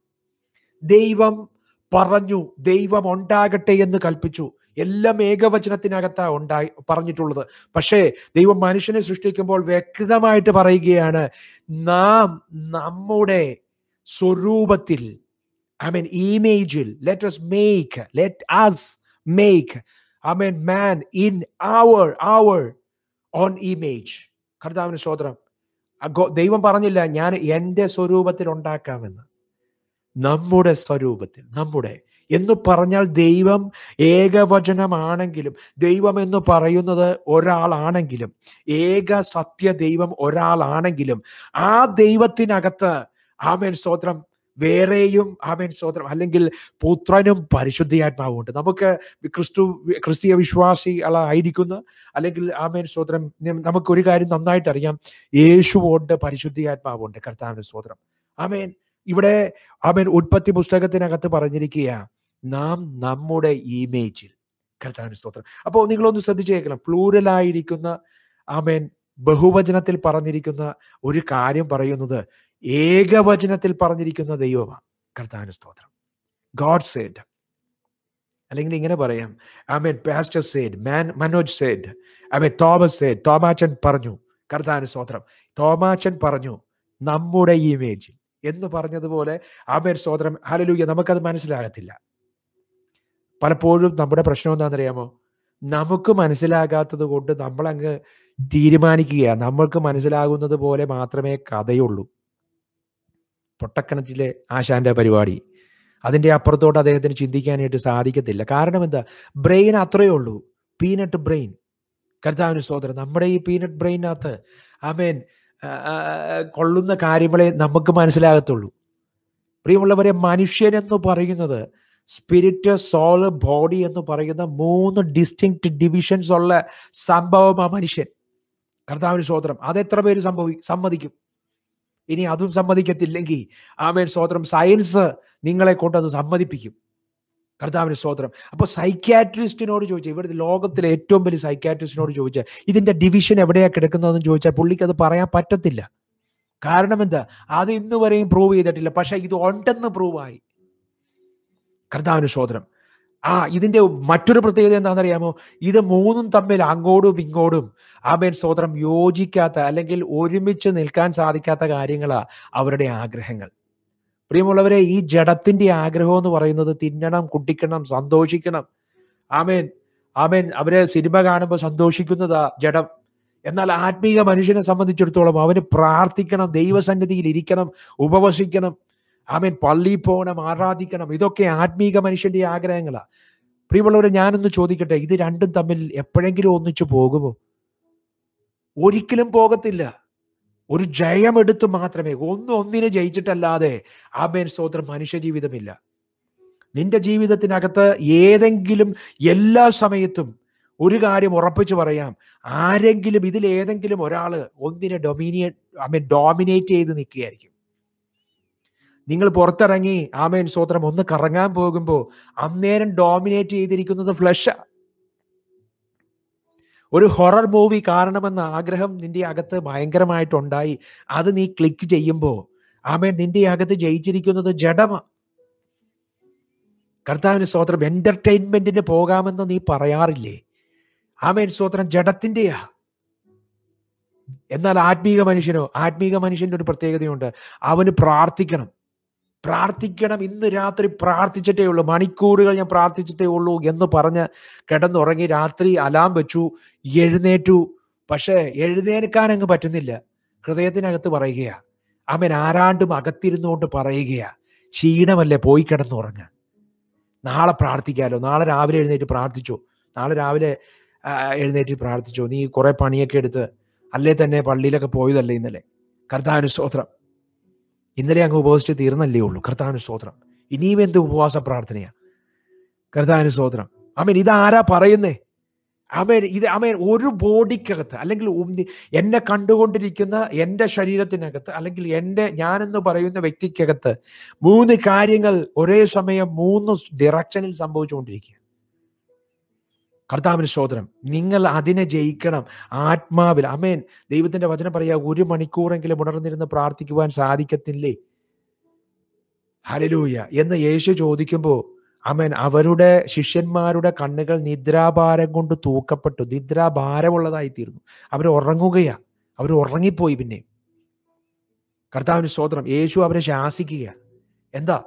ദൈവം പറഞ്ഞു ദൈവം ഉണ്ടാകട്ടെ എന്ന് കൽപ്പിച്ചു എല്ലാം ഏകവചനത്തിനകത്ത ഉണ്ടായി പറഞ്ഞിട്ടുള്ളത് പക്ഷേ ദൈവം മനുഷ്യനെ സൃഷ്ടിക്കുമ്പോൾ വ്യക്തമായിട്ട് പറയുകയാണ് നാം നമ്മുടെ സ്വരൂപത്തിൽ ഐ മീൻ ഇമേജിൽ let us make let us make I mean man in our our own image കർത്താവിന് സ്വോത്രം ദൈവം പറഞ്ഞില്ല ഞാൻ എൻ്റെ സ്വരൂപത്തിൽ ഉണ്ടാക്കാമെന്ന് നമ്മുടെ സ്വരൂപത്തിൽ നമ്മുടെ എന്ന് പറഞ്ഞാൽ ദൈവം ഏകവചനമാണെങ്കിലും ദൈവം എന്ന് പറയുന്നത് ഒരാളാണെങ്കിലും ഏക സത്യ ദൈവം ഒരാളാണെങ്കിലും ആ ദൈവത്തിനകത്ത് ആമേൻ സ്തോത്രം വേറെയും ആമേൻ സ്തോത്രം അല്ലെങ്കിൽ പുത്രനും പരിശുദ്ധിയാത്മാവുണ്ട് നമുക്ക് ക്രിസ്തു ക്രിസ്തീയ വിശ്വാസികളായിരിക്കുന്ന അല്ലെങ്കിൽ ആമേൻ സ്തോത്രം നമുക്കൊരു കാര്യം നന്നായിട്ട് അറിയാം യേശുവോണ്ട് പരിശുദ്ധിയാത്മാവുണ്ട് കർത്താവിന്റെ സ്തോത്രം ആമേൻ ഇവിടെ ആമേൻ ഉൽപ്പത്തി പുസ്തകത്തിനകത്ത് പറഞ്ഞിരിക്കുകയാണ് നാം നമ്മുടെ ഇമേജിൽ കർത്താവിന് സ്തോത്രം അപ്പോൾ നിങ്ങളൊന്ന് ശ്രദ്ധിച്ചേക്കണം പ്ലൂരലായിരിക്കുന്ന ആമേൻ ബഹുവചനത്തിൽ പറഞ്ഞിരിക്കുന്ന ഒരു കാര്യം പറയുന്നത് ഏകവചനത്തിൽ പറഞ്ഞിരിക്കുന്ന ദൈവമാണ് കർത്താവിന് സ്തോത്രം ഗോഡ് സെഡ് അല്ലെങ്കിൽ ഇങ്ങനെ പറയാം ആമേൻ pastor said man Manoj said ആമേൻ തോമസ് സേഡ് തോമാച്ചൻ പറഞ്ഞു കർത്താവിന് സ്തോത്രം തോമാച്ചൻ പറഞ്ഞു നമ്മുടെ ഇമേജിൽ എന്ന് പറഞ്ഞതുപോലെ ആമേൻ സ്തോത്രം ഹലലൂയ നമുക്കത് മനസ്സിലാകത്തില്ല പലപ്പോഴും നമ്മുടെ പ്രശ്നം അറിയാമോ നമുക്ക് മനസ്സിലാകാത്തത് കൊണ്ട് നമ്മളങ്ങ് തീരുമാനിക്കുക നമ്മൾക്ക് മനസ്സിലാകുന്നത് പോലെ മാത്രമേ കഥയുള്ളൂ പൊട്ടക്കിണറ്റിലെ ആശാന്റെ പരിപാടി അതിൻ്റെ അപ്പുറത്തോട്ട് അദ്ദേഹത്തിന് ചിന്തിക്കാനായിട്ട് സാധിക്കത്തില്ല കാരണം എന്താ ബ്രെയിൻ അത്രയേ ഉള്ളൂ പീനട്ട് ബ്രെയിൻ കരുതാവിന് സോദരൻ നമ്മുടെ ഈ പീനട്ട് ബ്രെയിനകത്ത് ആമേൻ കൊള്ളുന്ന കാര്യങ്ങളെ നമുക്ക് മനസ്സിലാകത്തുള്ളൂ പ്രിയമുള്ളവരെ മനുഷ്യനെന്ന് പറയുന്നത് സ്പിരിറ്റ് സോള് ബോഡി എന്ന് പറയുന്ന മൂന്ന് ഡിസ്റ്റിങ് ഡിവിഷൻസ് ഉള്ള സംഭവം ആ മനുഷ്യൻ കർത്താവിന് സ്വോത്രം എത്ര പേര് സംഭവി സമ്മതിക്കും ഇനി അതും സമ്മതിക്കത്തില്ലെങ്കിൽ ആമേൻ സ്വോത്രം സയൻസ് നിങ്ങളെ കൊണ്ടത് സമ്മതിപ്പിക്കും കർത്താവിന് സ്വോത്രം അപ്പോൾ സൈക്യാട്രിസ്റ്റിനോട് ചോദിച്ചാൽ ഇവിടെ ലോകത്തിലെ ഏറ്റവും വലിയ സൈക്യാട്രിസ്റ്റിനോട് ചോദിച്ചാൽ ഇതിൻ്റെ ഡിവിഷൻ എവിടെയാണ് കിടക്കുന്നതെന്ന് ചോദിച്ചാൽ പുള്ളിക്ക് അത് പറയാൻ പറ്റത്തില്ല കാരണം എന്താ അത് ഇന്നുവരെയും പ്രൂവ് ചെയ്തിട്ടില്ല പക്ഷേ ഇത് ഉണ്ടെന്ന് പ്രൂവായി കർത്താനുശോധനം ആ ഇതിൻ്റെ മറ്റൊരു പ്രത്യേകത എന്താണെന്നറിയാമോ ഇത് മൂന്നും തമ്മിൽ അങ്ങോട്ടും ഇങ്ങോട്ടും ആമേൻ സ്തോത്രം യോജിക്കാത്ത അല്ലെങ്കിൽ ഒരുമിച്ച് നിൽക്കാൻ സാധിക്കാത്ത കാര്യങ്ങളാണ് അവരുടെ ആഗ്രഹങ്ങൾ പ്രിയമുള്ളവരെ ഈ ജഡത്തിൻ്റെ ആഗ്രഹം എന്ന് പറയുന്നത് തിന്നണം കുട്ടിക്കണം സന്തോഷിക്കണം ആമേൻ ആമേൻ അവരെ സിനിമ കാണുമ്പോൾ സന്തോഷിക്കുന്നതാ ജഡം എന്നാൽ ആത്മീക മനുഷ്യനെ സംബന്ധിച്ചിടത്തോളം അവന് പ്രാർത്ഥിക്കണം ദൈവസന്നിധിയിൽ ഇരിക്കണം ഉപവസിക്കണം ആമേൻ പള്ളിയിൽ പോകണം ആരാധിക്കണം ഇതൊക്കെ ആത്മീക മനുഷ്യന്റെ ആഗ്രഹങ്ങളാണ് പ്രിയമുള്ളവരെ ഞാനൊന്ന് ചോദിക്കട്ടെ ഇത് രണ്ടും തമ്മിൽ എപ്പോഴെങ്കിലും ഒന്നിച്ചു പോകുമോ ഒരിക്കലും പോകത്തില്ല ഒരു ജയമെടുത്ത് മാത്രമേ ഒന്നും ഒന്നിനെ ജയിച്ചിട്ടല്ലാതെ ആമേൻ സ്തോത്രം ജീവിതമില്ല നിന്റെ ജീവിതത്തിനകത്ത് ഏതെങ്കിലും എല്ലാ സമയത്തും ഒരു കാര്യം ഉറപ്പിച്ചു പറയാം ആരെങ്കിലും ഇതിലേതെങ്കിലും ഒരാൾ ഒന്നിനെ ഡൊമിനിയേറ്റ് ഐ മീൻ ഡോമിനേറ്റ് ചെയ്ത് നിൽക്കുകയായിരിക്കും നിങ്ങൾ പുറത്തിറങ്ങി ആമേൻ സ്വോത്രം ഒന്ന് കറങ്ങാൻ പോകുമ്പോൾ അന്നേരം ഡോമിനേറ്റ് ചെയ്തിരിക്കുന്നത് ഫ്ലഷ ഒരു ഹൊറർ മൂവി കാണണമെന്ന ആഗ്രഹം നിന്റെ അകത്ത് ഭയങ്കരമായിട്ടുണ്ടായി അത് നീ ക്ലിക്ക് ചെയ്യുമ്പോൾ ആമേൻ നിന്റെ അകത്ത് ജയിച്ചിരിക്കുന്നത് ജഡമ കർത്താവിന് സ്വോത്രം എന്റർടൈൻമെന്റിന് പോകാമെന്ന് നീ പറയാറില്ലേ ആമേൻ സ്വോത്രം ജഡത്തിൻ്റെയാ എന്നാൽ ആത്മീക മനുഷ്യനോ ആത്മീക മനുഷ്യൻ്റെ ഒരു പ്രത്യേകതയുണ്ട് അവന് പ്രാർത്ഥിക്കണം പ്രാർത്ഥിക്കണം ഇന്ന് രാത്രി പ്രാർത്ഥിച്ചിട്ടേ ഉള്ളൂ മണിക്കൂറുകൾ ഞാൻ പ്രാർത്ഥിച്ചിട്ടേ ഉള്ളൂ എന്ന് പറഞ്ഞ് കിടന്നുറങ്ങി രാത്രി അലാം വെച്ചു എഴുന്നേറ്റു പക്ഷേ എഴുന്നേൽക്കാൻ അങ്ങ് പറ്റുന്നില്ല ഹൃദയത്തിനകത്ത് പറയുകയാ അവൻ ആരാണ്ടും അകത്തിരുന്നുകൊണ്ട് പറയുകയാ ക്ഷീണമല്ലേ പോയി കിടന്നുറങ്ങ നാളെ പ്രാർത്ഥിക്കാമല്ലോ നാളെ രാവിലെ എഴുന്നേറ്റ് പ്രാർത്ഥിച്ചു നാളെ രാവിലെ എഴുന്നേറ്റ് പ്രാർത്ഥിച്ചു നീ കുറേ പണിയൊക്കെ എടുത്ത് അല്ലേ തന്നെ പള്ളിയിലൊക്കെ പോയതല്ലേ ഇന്നലെ കർത്താവിന് ഇന്നലെ അങ്ങ് ഉപവസിച്ച് തീർന്നല്ലേ ഉള്ളൂ കർത്താവിന് ഇനിയും എന്ത് ഉപവാസ പ്രാർത്ഥനയാണ് കർത്താവിന് അമേൻ ഇതാരാ പറയുന്നേ അമേൻ ഇത് അമേൻ ഒരു ബോഡിക്കകത്ത് അല്ലെങ്കിൽ എന്നെ കണ്ടുകൊണ്ടിരിക്കുന്ന എൻ്റെ ശരീരത്തിനകത്ത് അല്ലെങ്കിൽ എൻ്റെ ഞാനെന്ന് പറയുന്ന വ്യക്തിക്കകത്ത് മൂന്ന് കാര്യങ്ങൾ ഒരേ സമയം മൂന്ന് ഡിറക്ഷനിൽ സംഭവിച്ചുകൊണ്ടിരിക്കുക കർത്താവിന് ശോധനം നിങ്ങൾ അതിനെ ജയിക്കണം ആത്മാവിൽ അമേൻ ദൈവത്തിന്റെ വചനം പറയാ ഒരു മണിക്കൂറെങ്കിലും ഉണർന്നിരുന്ന് പ്രാർത്ഥിക്കുവാൻ സാധിക്കത്തില്ലേ ഹലലൂയ എന്ന് യേശു ചോദിക്കുമ്പോൾ അമേൻ അവരുടെ ശിഷ്യന്മാരുടെ കണ്ണുകൾ നിദ്രാഭാരം കൊണ്ട് തൂക്കപ്പെട്ടു നിദ്രാഭാരമുള്ളതായി തീർന്നു അവർ ഉറങ്ങുകയാ അവർ ഉറങ്ങിപ്പോയി പിന്നെ കർത്താവിന് ശോധനം യേശു അവരെ ശാസിക്കുക എന്താ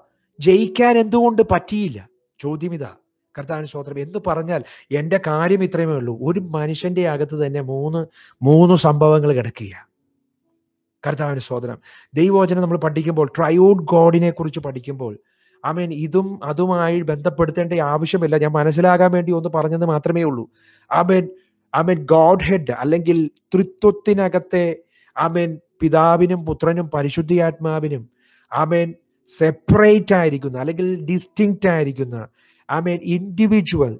ജയിക്കാൻ എന്തുകൊണ്ട് പറ്റിയില്ല ചോദ്യം ഇതാ കർത്താവിന് സ്തോത്രം എന്ന് പറഞ്ഞാൽ എൻ്റെ കാര്യം ഇത്രയുമേ ഉള്ളൂ ഒരു മനുഷ്യൻ്റെ അകത്ത് തന്നെ മൂന്ന് മൂന്ന് സംഭവങ്ങൾ കിടക്കുക കർത്താവിന് സ്തോത്രം ദൈവവചനം നമ്മൾ പഠിക്കുമ്പോൾ ട്രയോഡ് ഗോഡിനെ കുറിച്ച് പഠിക്കുമ്പോൾ ഐ മീൻ ഇതും അതുമായി ബന്ധപ്പെടുത്തേണ്ട ആവശ്യമില്ല ഞാൻ മനസ്സിലാകാൻ വേണ്ടി ഒന്ന് പറഞ്ഞത് മാത്രമേ ഉള്ളൂ I mean I mean Godhead അല്ലെങ്കിൽ തൃത്വത്തിനകത്തെ ഐ മീൻ പിതാവിനും പുത്രനും പരിശുദ്ധിയാത്മാവിനും ഐ മീൻ സെപ്പറേറ്റ് ആയിരിക്കുന്ന അല്ലെങ്കിൽ ഡിസ്റ്റിങ്റ്റ് ആയിരിക്കുന്ന I mean individual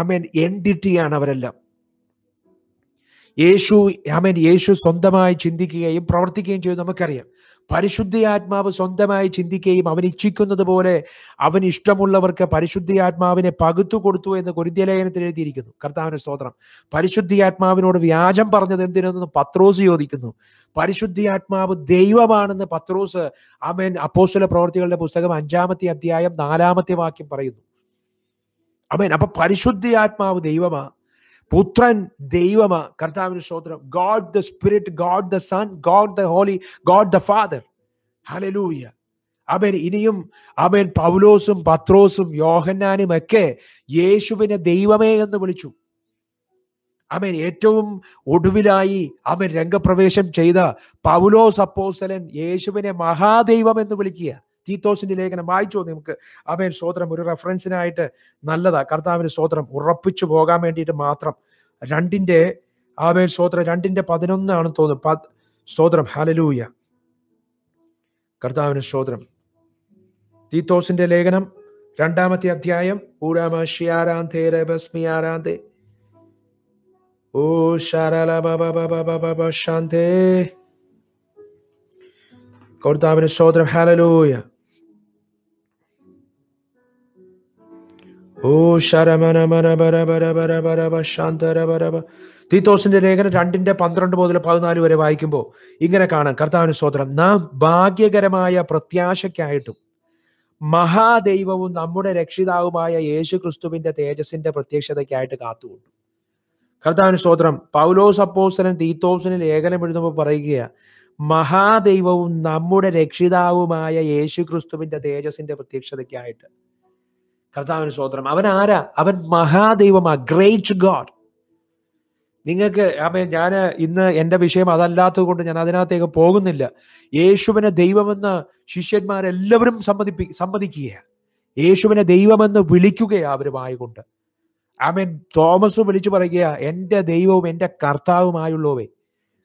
I mean എൻഡിറ്റിയാണ് അവരെല്ലാം യേശു ഐ മീൻ യേശു സ്വന്തമായി ചിന്തിക്കുകയും പ്രവർത്തിക്കുകയും ചെയ്തു നമുക്കറിയാം പരിശുദ്ധിയാത്മാവ് സ്വന്തമായി ചിന്തിക്കുകയും അവൻ ഇച്ഛിക്കുന്നത് പോലെ അവൻ ഇഷ്ടമുള്ളവർക്ക് പരിശുദ്ധിയാത്മാവിനെ പകുത്തു കൊടുത്തു എന്ന് കുരുദ്യലേഖനത്തിൽ എഴുതിയിരിക്കുന്നു കർത്താവിന് സ്തോത്രം പരിശുദ്ധിയാത്മാവിനോട് വ്യാജം പറഞ്ഞത് എന്തിനെന്ന് പത്രോസ് ചോദിക്കുന്നു ആത്മാവ് ദൈവമാണെന്ന് പത്രോസ് അമേൻ അപ്പോസ്വല പ്രവർത്തികളുടെ പുസ്തകം അഞ്ചാമത്തെ അധ്യായം നാലാമത്തെ വാക്യം പറയുന്നു അമേൻ അപ്പൊ ആത്മാവ് ദൈവമാ പുത്രൻ ദൈവമാ കർത്താവിന് സ്തോത്രം God the Spirit God the Son God the Holy God the Father ഹലലൂയ അവൻ ഇനിയും അവൻ പൗലോസും പത്രോസും യോഹന്നാനും ഒക്കെ യേശുവിനെ ദൈവമേ എന്ന് വിളിച്ചു അവൻ ഏറ്റവും ഒടുവിലായി അവൻ രംഗപ്രവേശം ചെയ്ത പൗലോസ് സപ്പോസലൻ യേശുവിനെ മഹാദൈവം എന്ന് വിളിക്കുക തീത്തോസിന്റെ ലേഖനം വായിച്ചോ നമുക്ക് അവൻ സ്വോത്രം ഒരു റെഫറൻസിനായിട്ട് നല്ലതാ കർത്താവിന്റെ സ്വോത്രം ഉറപ്പിച്ചു പോകാൻ വേണ്ടിയിട്ട് മാത്രം രണ്ടിന്റെ ആവേൻ സ്വോത്രം രണ്ടിന്റെ പതിനൊന്നാണ് തോന്നുന്നത് സ്വോത്രം ഹലലൂയ കർത്താവിന് സ്വോത്രം തീത്തോസിന്റെ ലേഖനം രണ്ടാമത്തെ അധ്യായം ഊരാമ ഷിയാരാന്തേ രബസ്മിയാരാന്തേ Oh, sharala baba baba baba bashante. കർത്താവിന് സ്തോത്രം ഹാലലൂയ ഓ തീത്തോസിന്റെ ലേഖനം രണ്ടിന്റെ പന്ത്രണ്ട് മുതൽ പതിനാല് വരെ വായിക്കുമ്പോൾ ഇങ്ങനെ കാണാം കർത്താവിന് സ്തോത്രം നാം ഭാഗ്യകരമായ പ്രത്യാശയ്ക്കായിട്ടും മഹാദൈവവും നമ്മുടെ രക്ഷിതാവുമായ യേശു ക്രിസ്തുവിന്റെ തേജസിന്റെ പ്രത്യക്ഷതയ്ക്കായിട്ട് കാത്തുകൊണ്ടു കർത്താവിന് സ്തോത്രം പൗലോസ് അപ്പോസ്തലൻ തീത്തോസിന് ലേഖനം എഴുതുമ്പോൾ പറയുകയാണ് മഹാദൈവവും നമ്മുടെ രക്ഷിതാവുമായ യേശു ക്രിസ്തുവിന്റെ തേജസിന്റെ പ്രത്യക്ഷതയ്ക്കായിട്ട് കർത്താവിന് സ്തോത്രം അവൻ ആരാ അവൻ മഹാദൈവമാ ഗ്രേറ്റ് ഗോഡ് നിങ്ങൾക്ക് അപ്പം ഞാൻ ഇന്ന് എൻ്റെ വിഷയം അതല്ലാത്തത് കൊണ്ട് ഞാൻ അതിനകത്തേക്ക് പോകുന്നില്ല യേശുവിനെ ദൈവമെന്ന് ശിഷ്യന്മാരെല്ലാവരും സമ്മതിപ്പി സമ്മതിക്കുകയാണ് യേശുവിനെ ദൈവമെന്ന് വിളിക്കുകയാണ് കൊണ്ട് മീൻ തോമസ് വിളിച്ചു പറയുക എൻ്റെ ദൈവവും എൻ്റെ കർത്താവുമായുള്ളവേ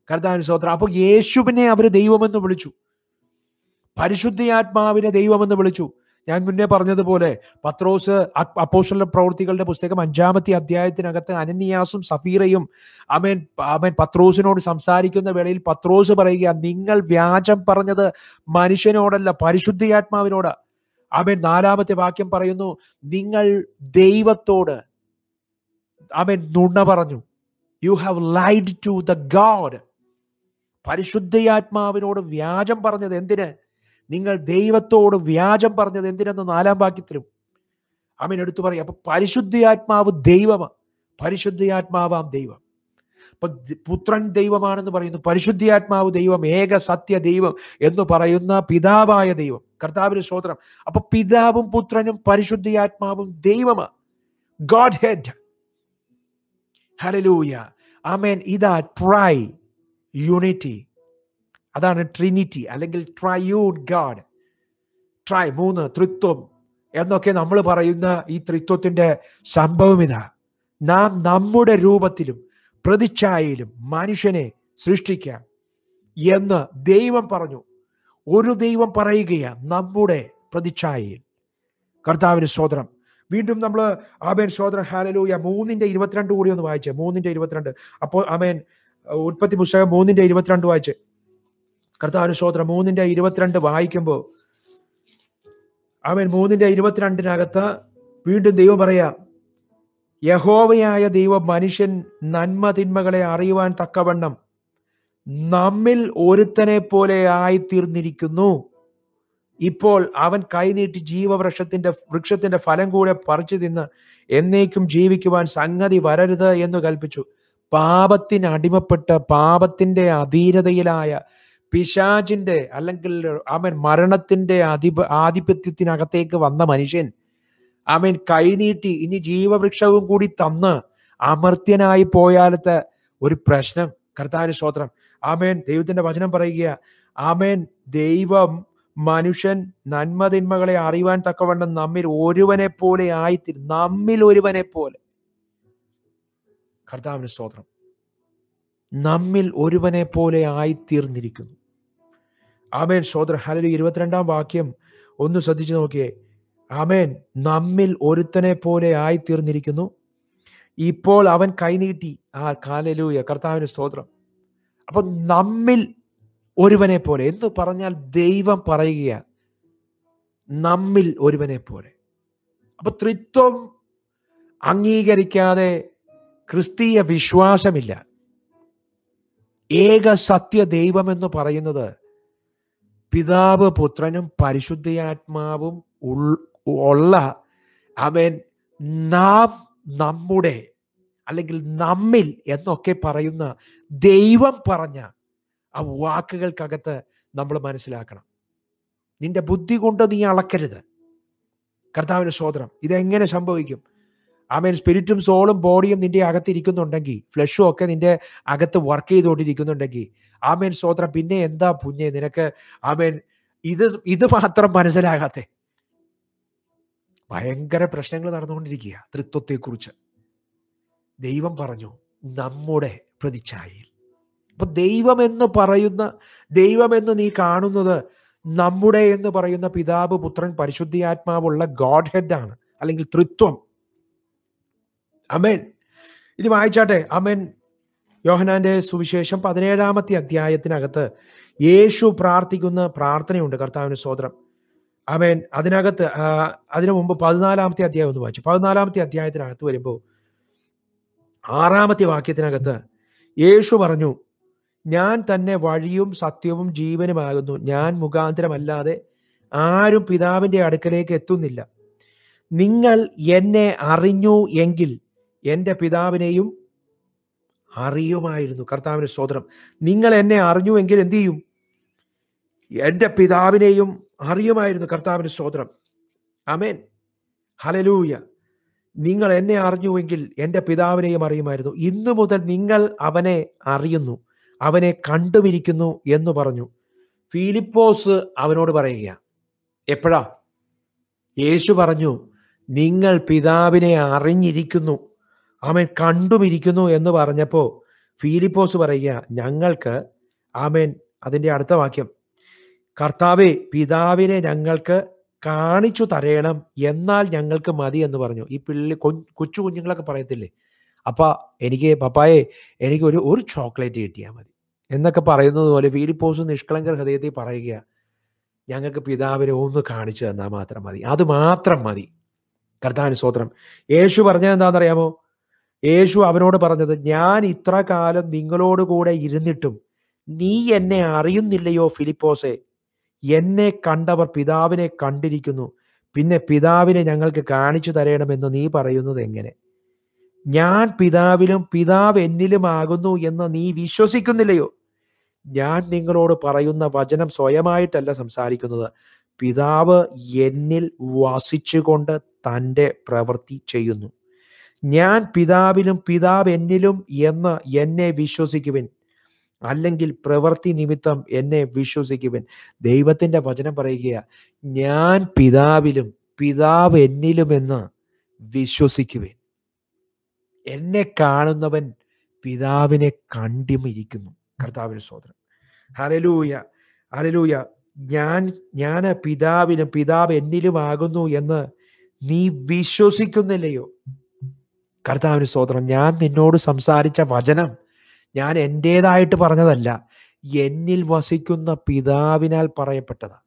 കർത്താവിന് സ്വോത്രം അപ്പോൾ യേശുവിനെ അവർ ദൈവമെന്ന് വിളിച്ചു പരിശുദ്ധിയാത്മാവിനെ ദൈവമെന്ന് വിളിച്ചു ഞാൻ മുന്നേ പറഞ്ഞതുപോലെ പത്രോസ് അപ്പോസ്റ്റല പ്രവൃത്തികളുടെ പുസ്തകം അഞ്ചാമത്തെ അധ്യായത്തിനകത്ത് അനന്യാസും സഫീറയും അമേൻ അമേൻ പത്രോസിനോട് സംസാരിക്കുന്ന വേളയിൽ പത്രോസ് പറയുക നിങ്ങൾ വ്യാജം പറഞ്ഞത് മനുഷ്യനോടല്ല പരിശുദ്ധിയാത്മാവിനോട് അമേൻ നാലാമത്തെ വാക്യം പറയുന്നു നിങ്ങൾ ദൈവത്തോട് അവൻ നുണ പറഞ്ഞു you have lied to the God പരിശുദ്ധയാത്മാവിനോട് വ്യാജം പറഞ്ഞത് എന്തിന് നിങ്ങൾ ദൈവത്തോട് വ്യാജം പറഞ്ഞത് എന്തിനെന്ന് നാലാം വാക്യത്തിലും അമ്മീൻ എടുത്തു പറയും അപ്പൊ പരിശുദ്ധയാത്മാവ് ദൈവമാണ് പരിശുദ്ധയാത്മാവാം ദൈവം അപ്പൊ പുത്രൻ ദൈവമാണെന്ന് പറയുന്നു പരിശുദ്ധിയാത്മാവ് ദൈവം ഏക സത്യ ദൈവം എന്ന് പറയുന്ന പിതാവായ ദൈവം കർത്താവിന് സ്തോത്രം അപ്പൊ പിതാവും പുത്രനും പരിശുദ്ധിയാത്മാവും ദൈവമാണ് ഗോഡ് ഹെഡ് ഹരലൂയ ഹലലൂയ ആമേൻ ഇതാ ട്രൈ യൂണിറ്റി അതാണ് ട്രിനിറ്റി അല്ലെങ്കിൽ ട്രയൂഡ് ഗാഡ് ട്രൈ മൂന്ന് തൃത്വം എന്നൊക്കെ നമ്മൾ പറയുന്ന ഈ തൃത്വത്തിൻ്റെ സംഭവം ഇതാ നാം നമ്മുടെ രൂപത്തിലും പ്രതിച്ഛായയിലും മനുഷ്യനെ സൃഷ്ടിക്കാം എന്ന് ദൈവം പറഞ്ഞു ഒരു ദൈവം പറയുകയാണ് നമ്മുടെ പ്രതിച്ഛായയിൽ കർത്താവിന് സ്വോത്രം വീണ്ടും നമ്മൾ ആമേൻ ശോധന ഹാലലൂയ മൂന്നിന്റെ ഇരുപത്തിരണ്ട് കൂടി ഒന്ന് വായിച്ചേ മൂന്നിന്റെ ഇരുപത്തിരണ്ട് അപ്പോൾ ആമേൻ ഉൽപ്പത്തി പുസ്തകം മൂന്നിന്റെ ഇരുപത്തിരണ്ട് വായിച്ചേ കർത്താവിന് ശോധന മൂന്നിന്റെ ഇരുപത്തിരണ്ട് വായിക്കുമ്പോൾ ആമേൻ മൂന്നിന്റെ ഇരുപത്തിരണ്ടിനകത്ത് വീണ്ടും ദൈവം പറയാ യഹോവയായ ദൈവം മനുഷ്യൻ നന്മ തിന്മകളെ അറിയുവാൻ തക്കവണ്ണം നമ്മിൽ ഒരുത്തനെ പോലെ ആയിത്തീർന്നിരിക്കുന്നു ഇപ്പോൾ അവൻ കൈനീട്ടി ജീവവൃക്ഷത്തിന്റെ വൃക്ഷത്തിന്റെ ഫലം കൂടെ പറിച്ചു തിന്ന് എന്നേക്കും ജീവിക്കുവാൻ സംഗതി വരരുത് എന്ന് കൽപ്പിച്ചു പാപത്തിന് അടിമപ്പെട്ട് പാപത്തിന്റെ അധീനതയിലായ പിശാജിന്റെ അല്ലെങ്കിൽ അവൻ മരണത്തിന്റെ അധിപ ആധിപത്യത്തിനകത്തേക്ക് വന്ന മനുഷ്യൻ അവൻ കൈനീട്ടി ഇനി ജീവവൃക്ഷവും കൂടി തന്ന് അമർത്യനായി പോയാലത്തെ ഒരു പ്രശ്നം കർത്താവിന് സ്തോത്രം ആമേൻ ദൈവത്തിന്റെ വചനം പറയുക ആമേൻ ദൈവം മനുഷ്യൻ നന്മതിന്മകളെ അറിയുവാൻ തക്കവണ്ണം നമ്മിൽ ഒരുവനെ പോലെ ആയിത്തീരും നമ്മിൽ ഒരുവനെ പോലെ കർത്താവിന് സ്തോത്രം നമ്മിൽ ഒരുവനെ പോലെ ആയിത്തീർന്നിരിക്കുന്നു ആമേൻ സ്തോത്രം ഹലലു ഇരുപത്തിരണ്ടാം വാക്യം ഒന്ന് ശ്രദ്ധിച്ചു നോക്കിയേ ആമേൻ നമ്മിൽ ഒരുത്തനെ പോലെ ആയിത്തീർന്നിരിക്കുന്നു ഇപ്പോൾ അവൻ കൈനീട്ടി ആ കാലലൂയ കർത്താവിന് സ്തോത്രം അപ്പൊ നമ്മിൽ ഒരുവനെ പോലെ എന്ന് പറഞ്ഞാൽ ദൈവം പറയുക നമ്മിൽ ഒരുവനെ പോലെ അപ്പൊ ത്രിത്വം അംഗീകരിക്കാതെ ക്രിസ്തീയ വിശ്വാസമില്ല ഏക സത്യ ദൈവം എന്ന് പറയുന്നത് പിതാവ് പുത്രനും പരിശുദ്ധയാത്മാവും ഉള്ള അവൻ നാം നമ്മുടെ അല്ലെങ്കിൽ നമ്മിൽ എന്നൊക്കെ പറയുന്ന ദൈവം പറഞ്ഞ ആ വാക്കുകൾക്കകത്ത് നമ്മൾ മനസ്സിലാക്കണം നിന്റെ ബുദ്ധി കൊണ്ട് നീ അളക്കരുത് കർത്താവിന് സ്വോത്രം ഇതെങ്ങനെ സംഭവിക്കും ആമേൻ സ്പിരിറ്റും സോളും ബോഡിയും നിന്റെ അകത്ത് ഇരിക്കുന്നുണ്ടെങ്കിൽ ഫ്ലഷും ഒക്കെ നിന്റെ അകത്ത് വർക്ക് ചെയ്തുകൊണ്ടിരിക്കുന്നുണ്ടെങ്കിൽ ആമേൻ സ്വോത്രം പിന്നെ എന്താ പുഞ്ഞേ നിനക്ക് ആമേൻ ഇത് ഇത് മാത്രം മനസ്സിലാകാത്ത ഭയങ്കര പ്രശ്നങ്ങൾ നടന്നുകൊണ്ടിരിക്കുക തൃത്വത്തെക്കുറിച്ച് ദൈവം പറഞ്ഞു നമ്മുടെ പ്രതിച്ഛായയിൽ ഇപ്പൊ ദൈവമെന്ന് പറയുന്ന ദൈവമെന്ന് നീ കാണുന്നത് നമ്മുടെ എന്ന് പറയുന്ന പിതാവ് പുത്രൻ പരിശുദ്ധിയാത്മാവുള്ള ഗോഡ് ഹെഡ് ആണ് അല്ലെങ്കിൽ തൃത്വം അമേൻ ഇത് വായിച്ചാട്ടെ അമേൻ യോഹനാന്റെ സുവിശേഷം പതിനേഴാമത്തെ അധ്യായത്തിനകത്ത് യേശു പ്രാർത്ഥിക്കുന്ന പ്രാർത്ഥനയുണ്ട് കർത്താവിന് സ്വോത്രം അമേൻ അതിനകത്ത് അതിനു മുമ്പ് പതിനാലാമത്തെ അധ്യായം ഒന്ന് വായിച്ചു പതിനാലാമത്തെ അധ്യായത്തിനകത്ത് വരുമ്പോൾ ആറാമത്തെ വാക്യത്തിനകത്ത് യേശു പറഞ്ഞു ഞാൻ തന്നെ വഴിയും സത്യവും ജീവനുമാകുന്നു ഞാൻ മുഖാന്തരമല്ലാതെ ആരും പിതാവിൻ്റെ അടുക്കലേക്ക് എത്തുന്നില്ല നിങ്ങൾ എന്നെ അറിഞ്ഞു എങ്കിൽ എൻ്റെ പിതാവിനെയും അറിയുമായിരുന്നു കർത്താവിൻ്റെ സ്തോത്രം നിങ്ങൾ എന്നെ എങ്കിൽ എന്തു ചെയ്യും എൻ്റെ പിതാവിനെയും അറിയുമായിരുന്നു കർത്താവിൻ്റെ സ്തോത്രം അമേൻ ഹലലൂയ നിങ്ങൾ എന്നെ അറിഞ്ഞുവെങ്കിൽ എൻ്റെ പിതാവിനെയും അറിയുമായിരുന്നു ഇന്നു മുതൽ നിങ്ങൾ അവനെ അറിയുന്നു അവനെ കണ്ടുമിരിക്കുന്നു എന്ന് പറഞ്ഞു ഫിലിപ്പോസ് അവനോട് പറയുക എപ്പോഴാ യേശു പറഞ്ഞു നിങ്ങൾ പിതാവിനെ അറിഞ്ഞിരിക്കുന്നു അവൻ കണ്ടുമിരിക്കുന്നു എന്ന് പറഞ്ഞപ്പോൾ ഫിലിപ്പോസ് പറയുക ഞങ്ങൾക്ക് ആമേൻ അതിൻ്റെ അടുത്ത വാക്യം കർത്താവെ പിതാവിനെ ഞങ്ങൾക്ക് കാണിച്ചു തരയണം എന്നാൽ ഞങ്ങൾക്ക് മതി എന്ന് പറഞ്ഞു ഈ പിള്ളി കൊച്ചു കുഞ്ഞുങ്ങളൊക്കെ പറയത്തില്ലേ അപ്പ എനിക്ക് പപ്പായെ എനിക്ക് ഒരു ഒരു ചോക്ലേറ്റ് കിട്ടിയാൽ മതി എന്നൊക്കെ പറയുന്നത് പോലെ ഫീലിപ്പോസ് നിഷ്കളങ്ക ഹൃദയത്തിൽ പറയുക ഞങ്ങൾക്ക് പിതാവിനെ ഒന്ന് കാണിച്ചു തന്നാൽ മാത്രം മതി അത് മാത്രം മതി കർത്താവിന് സ്വത്രം യേശു പറഞ്ഞത് അറിയാമോ യേശു അവനോട് പറഞ്ഞത് ഞാൻ ഇത്ര കാലം നിങ്ങളോട് കൂടെ ഇരുന്നിട്ടും നീ എന്നെ അറിയുന്നില്ലയോ ഫിലിപ്പോസെ എന്നെ കണ്ടവർ പിതാവിനെ കണ്ടിരിക്കുന്നു പിന്നെ പിതാവിനെ ഞങ്ങൾക്ക് കാണിച്ചു തരണമെന്ന് നീ പറയുന്നത് എങ്ങനെ ഞാൻ പിതാവിലും പിതാവ് എന്നിലുമാകുന്നു എന്ന് നീ വിശ്വസിക്കുന്നില്ലയോ ഞാൻ നിങ്ങളോട് പറയുന്ന വചനം സ്വയമായിട്ടല്ല സംസാരിക്കുന്നത് പിതാവ് എന്നിൽ വസിച്ചുകൊണ്ട് തൻ്റെ പ്രവൃത്തി ചെയ്യുന്നു ഞാൻ പിതാവിലും പിതാവ് എന്നിലും എന്ന് എന്നെ വിശ്വസിക്കുവിൻ അല്ലെങ്കിൽ പ്രവൃത്തി നിമിത്തം എന്നെ വിശ്വസിക്കുവിൻ ദൈവത്തിൻ്റെ വചനം പറയുകയാണ് ഞാൻ പിതാവിലും പിതാവ് എന്നിലുമെന്ന് വിശ്വസിക്കുവിൻ എന്നെ കാണുന്നവൻ പിതാവിനെ കണ്ടിമിരിക്കുന്നു കർത്താവിന് സ്വോത്രം ഹലലൂയ ഹലലൂയ ഞാൻ ഞാൻ പിതാവിനും പിതാവ് എന്നിലുമാകുന്നു എന്ന് നീ വിശ്വസിക്കുന്നില്ലയോ കർത്താവിന് സ്വോത്രം ഞാൻ നിന്നോട് സംസാരിച്ച വചനം ഞാൻ എൻ്റേതായിട്ട് പറഞ്ഞതല്ല എന്നിൽ വസിക്കുന്ന പിതാവിനാൽ പറയപ്പെട്ടതാ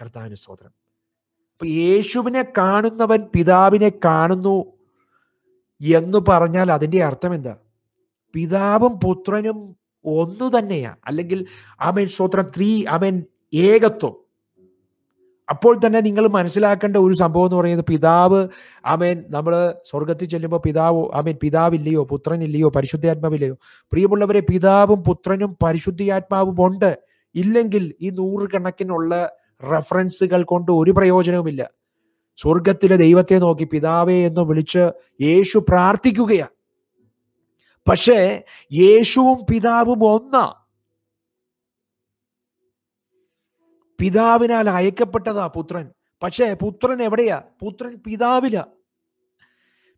കർത്താവിന് സ്വോത്രം അപ്പൊ യേശുവിനെ കാണുന്നവൻ പിതാവിനെ കാണുന്നു എന്ന് പറഞ്ഞാൽ അതിൻ്റെ അർത്ഥം എന്താ പിതാവും പുത്രനും ഒന്നു തന്നെയാ അല്ലെങ്കിൽ ആമേൻ സ്തോത്രം ത്രീ ആമേൻ ഏകത്വം അപ്പോൾ തന്നെ നിങ്ങൾ മനസ്സിലാക്കേണ്ട ഒരു സംഭവം എന്ന് പറയുന്നത് പിതാവ് ആമേൻ നമ്മൾ സ്വർഗത്തിൽ ചെല്ലുമ്പോൾ പിതാവ് ആമേൻ പിതാവില്ലയോ പുത്രനില്ലയോ പരിശുദ്ധാത്മാവില്ലയോ പ്രിയമുള്ളവരെ പിതാവും പുത്രനും പരിശുദ്ധിയാത്മാവും ഉണ്ട് ഇല്ലെങ്കിൽ ഈ നൂറുകണക്കിനുള്ള റെഫറൻസുകൾ കൊണ്ട് ഒരു പ്രയോജനവുമില്ല സ്വർഗത്തിലെ ദൈവത്തെ നോക്കി പിതാവേ എന്ന് വിളിച്ച് യേശു പ്രാർത്ഥിക്കുകയാണ് പക്ഷേ യേശുവും പിതാവും ഒന്നാ പിതാവിനാൽ അയക്കപ്പെട്ടതാ പുത്രൻ പക്ഷേ പുത്രൻ എവിടെയാ പുത്രൻ പിതാവില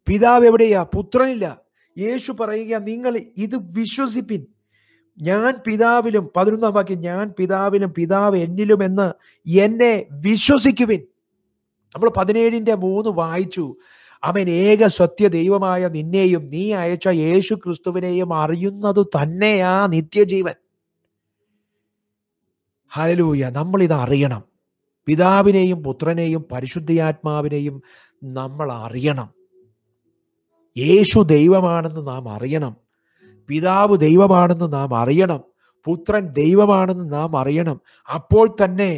പിതാവ് എവിടെയാ പുത്രനില്ല യേശു പറയുക നിങ്ങൾ ഇത് വിശ്വസിപ്പിൻ ഞാൻ പിതാവിലും പതിനൊന്നാം വാക്യം ഞാൻ പിതാവിലും പിതാവ് എന്നിലും എന്ന് എന്നെ വിശ്വസിക്കുവിൻ നമ്മൾ പതിനേഴിൻ്റെ മൂന്ന് വായിച്ചു അവൻ ഏക സത്യ ദൈവമായ നിന്നെയും നീ അയച്ച യേശു ക്രിസ്തുവിനെയും അറിയുന്നത് തന്നെയാ നിത്യജീവൻ ഹലൂയ നമ്മൾ ഇത് അറിയണം പിതാവിനെയും പുത്രനെയും പരിശുദ്ധിയാത്മാവിനെയും നമ്മൾ അറിയണം യേശു ദൈവമാണെന്ന് നാം അറിയണം പിതാവ് ദൈവമാണെന്ന് നാം അറിയണം പുത്രൻ ദൈവമാണെന്ന് നാം അറിയണം അപ്പോൾ തന്നെ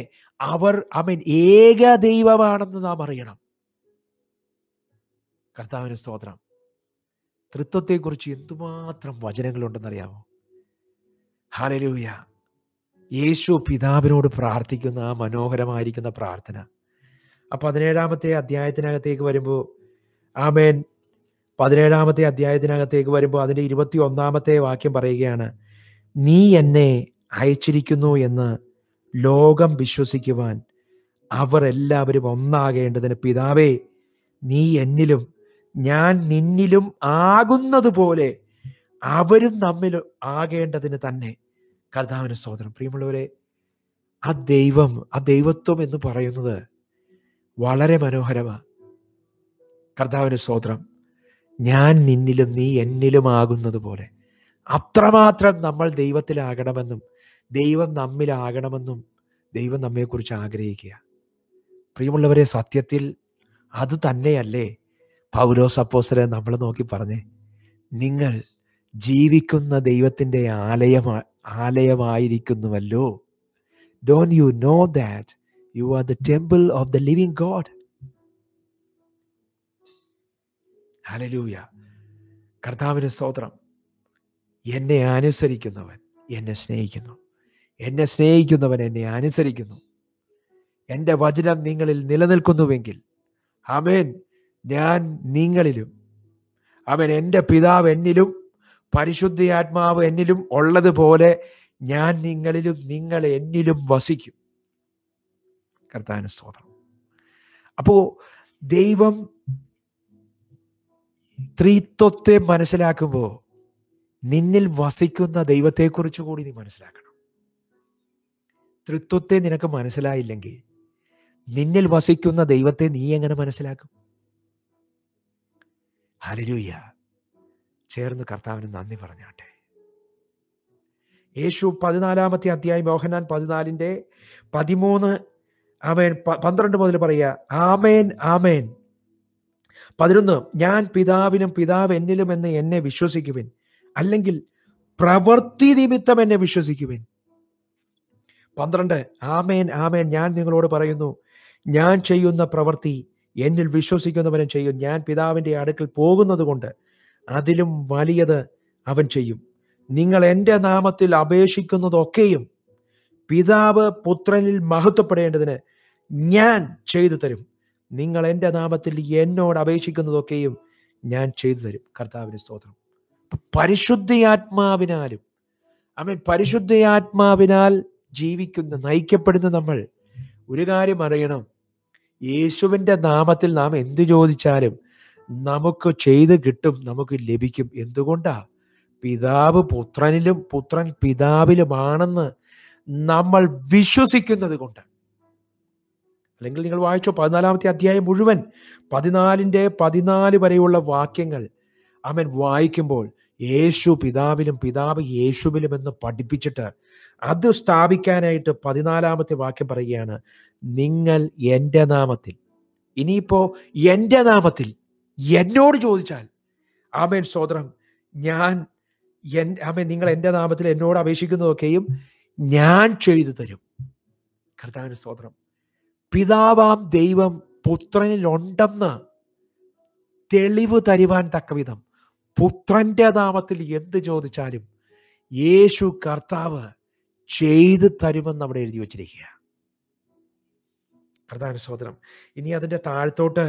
അവർ അവൻ ഏക ദൈവമാണെന്ന് നാം അറിയണം കർത്താവിന് സ്തോത്രം തൃത്വത്തെക്കുറിച്ച് എന്തുമാത്രം വചനങ്ങളുണ്ടെന്നറിയാമോ ഹാലലൂയ യേശു പിതാവിനോട് പ്രാർത്ഥിക്കുന്ന ആ മനോഹരമായിരിക്കുന്ന പ്രാർത്ഥന ആ പതിനേഴാമത്തെ അധ്യായത്തിനകത്തേക്ക് വരുമ്പോൾ ആമേൻ പതിനേഴാമത്തെ അധ്യായത്തിനകത്തേക്ക് വരുമ്പോൾ അതിൻ്റെ ഇരുപത്തി ഒന്നാമത്തെ വാക്യം പറയുകയാണ് നീ എന്നെ അയച്ചിരിക്കുന്നു എന്ന് ലോകം വിശ്വസിക്കുവാൻ അവർ എല്ലാവരും ഒന്നാകേണ്ടതിന് പിതാവേ നീ എന്നിലും ഞാൻ നിന്നിലും ആകുന്നത് പോലെ അവരും തമ്മിൽ ആകേണ്ടതിന് തന്നെ കർത്താവിന് സ്വതന്ത്രം പ്രിയമുള്ളവരെ ആ ദൈവം ആ ദൈവത്വം എന്ന് പറയുന്നത് വളരെ മനോഹരമാണ് കർത്താവിന് സ്വതന്ത്രം ഞാൻ നിന്നിലും നീ എന്നിലും ആകുന്നത് പോലെ അത്രമാത്രം നമ്മൾ ദൈവത്തിലാകണമെന്നും ദൈവം നമ്മിലാകണമെന്നും ദൈവം നമ്മെക്കുറിച്ച് ആഗ്രഹിക്കുക പ്രിയമുള്ളവരെ സത്യത്തിൽ അത് തന്നെയല്ലേ പൗലോസ് സപ്പോസരെ നമ്മൾ നോക്കി പറഞ്ഞേ നിങ്ങൾ ജീവിക്കുന്ന ദൈവത്തിൻ്റെ ആലയമാ ആലയമായിരിക്കുന്നുവല്ലോ don't you know that you are the temple of the living God ഹലലൂയ കർത്താവിന് സ്തോത്രം എന്നെ അനുസരിക്കുന്നവൻ എന്നെ സ്നേഹിക്കുന്നു എന്നെ സ്നേഹിക്കുന്നവൻ എന്നെ അനുസരിക്കുന്നു എൻ്റെ വചനം നിങ്ങളിൽ നിലനിൽക്കുന്നുവെങ്കിൽ അമേൻ ഞാൻ നിങ്ങളിലും അവൻ എൻ്റെ പിതാവ് എന്നിലും പരിശുദ്ധി ആത്മാവ് എന്നിലും ഉള്ളതുപോലെ ഞാൻ നിങ്ങളിലും നിങ്ങൾ എന്നിലും വസിക്കും കർത്താന സ്തോത്രം അപ്പോൾ ദൈവം സ്ത്രീത്വത്തെ മനസ്സിലാക്കുമ്പോൾ നിന്നിൽ വസിക്കുന്ന ദൈവത്തെക്കുറിച്ച് കൂടി നീ മനസ്സിലാക്കണം തൃത്വത്തെ നിനക്ക് മനസ്സിലായില്ലെങ്കിൽ നിന്നിൽ വസിക്കുന്ന ദൈവത്തെ നീ എങ്ങനെ മനസ്സിലാക്കും ഹലരൂയ ചേർന്ന് കർത്താവിന് നന്ദി പറഞ്ഞാട്ടെ യേശു പതിനാലാമത്തെ അധ്യായം മോഹനാൻ പതിനാലിൻ്റെ പതിമൂന്ന് ആമേൻ പന്ത്രണ്ട് മുതൽ പറയുക ആമേൻ ആമേൻ പതിനൊന്ന് ഞാൻ പിതാവിനും പിതാവ് എന്നിലും എന്ന് എന്നെ വിശ്വസിക്കുവിൻ അല്ലെങ്കിൽ പ്രവൃത്തി നിമിത്തം എന്നെ വിശ്വസിക്കുവിൻ പന്ത്രണ്ട് ആമേൻ ആമേൻ ഞാൻ നിങ്ങളോട് പറയുന്നു ഞാൻ ചെയ്യുന്ന പ്രവൃത്തി എന്നിൽ വിശ്വസിക്കുന്നവനും ചെയ്യും ഞാൻ പിതാവിൻ്റെ അടുക്കൽ പോകുന്നത് കൊണ്ട് അതിലും വലിയത് അവൻ ചെയ്യും നിങ്ങൾ എൻ്റെ നാമത്തിൽ അപേക്ഷിക്കുന്നതൊക്കെയും പിതാവ് പുത്രനിൽ മഹത്വപ്പെടേണ്ടതിന് ഞാൻ ചെയ്തു തരും നിങ്ങൾ എൻ്റെ നാമത്തിൽ എന്നോട് അപേക്ഷിക്കുന്നതൊക്കെയും ഞാൻ ചെയ്തു തരും കർത്താവിന് സ്തോത്രം ആത്മാവിനാലും അവൻ പരിശുദ്ധി ആത്മാവിനാൽ ജീവിക്കുന്ന നയിക്കപ്പെടുന്ന നമ്മൾ ഒരു കാര്യം അറിയണം യേശുവിൻ്റെ നാമത്തിൽ നാം എന്ത് ചോദിച്ചാലും നമുക്ക് ചെയ്ത് കിട്ടും നമുക്ക് ലഭിക്കും എന്തുകൊണ്ടാ പിതാവ് പുത്രനിലും പുത്രൻ പിതാവിലുമാണെന്ന് നമ്മൾ വിശ്വസിക്കുന്നത് കൊണ്ട് അല്ലെങ്കിൽ നിങ്ങൾ വായിച്ചോ പതിനാലാമത്തെ അധ്യായം മുഴുവൻ പതിനാലിൻ്റെ പതിനാല് വരെയുള്ള വാക്യങ്ങൾ അവൻ വായിക്കുമ്പോൾ യേശു പിതാവിലും പിതാവ് യേശുവിലും എന്ന് പഠിപ്പിച്ചിട്ട് അത് സ്ഥാപിക്കാനായിട്ട് പതിനാലാമത്തെ വാക്യം പറയുകയാണ് നിങ്ങൾ എൻ്റെ നാമത്തിൽ ഇനിയിപ്പോൾ എൻ്റെ നാമത്തിൽ എന്നോട് ചോദിച്ചാൽ ആമേൻ സോദരം ഞാൻ എൻ ആമേൻ നിങ്ങൾ എൻ്റെ നാമത്തിൽ എന്നോട് അപേക്ഷിക്കുന്നതൊക്കെയും ഞാൻ ചെയ്തു തരും കർത്താവിന് സ്തോത്രം പിതാവാം ദൈവം പുത്രനിലുണ്ടെന്ന് തെളിവ് തരുവാൻ തക്കവിധം പുത്രന്റെ നാമത്തിൽ എന്ത് ചോദിച്ചാലും യേശു കർത്താവ് ചെയ്തു തരുമെന്ന് അവിടെ എഴുതി വച്ചിരിക്കുക പ്രധാന സ്വതനം ഇനി അതിൻ്റെ താഴ്ത്തോട്ട്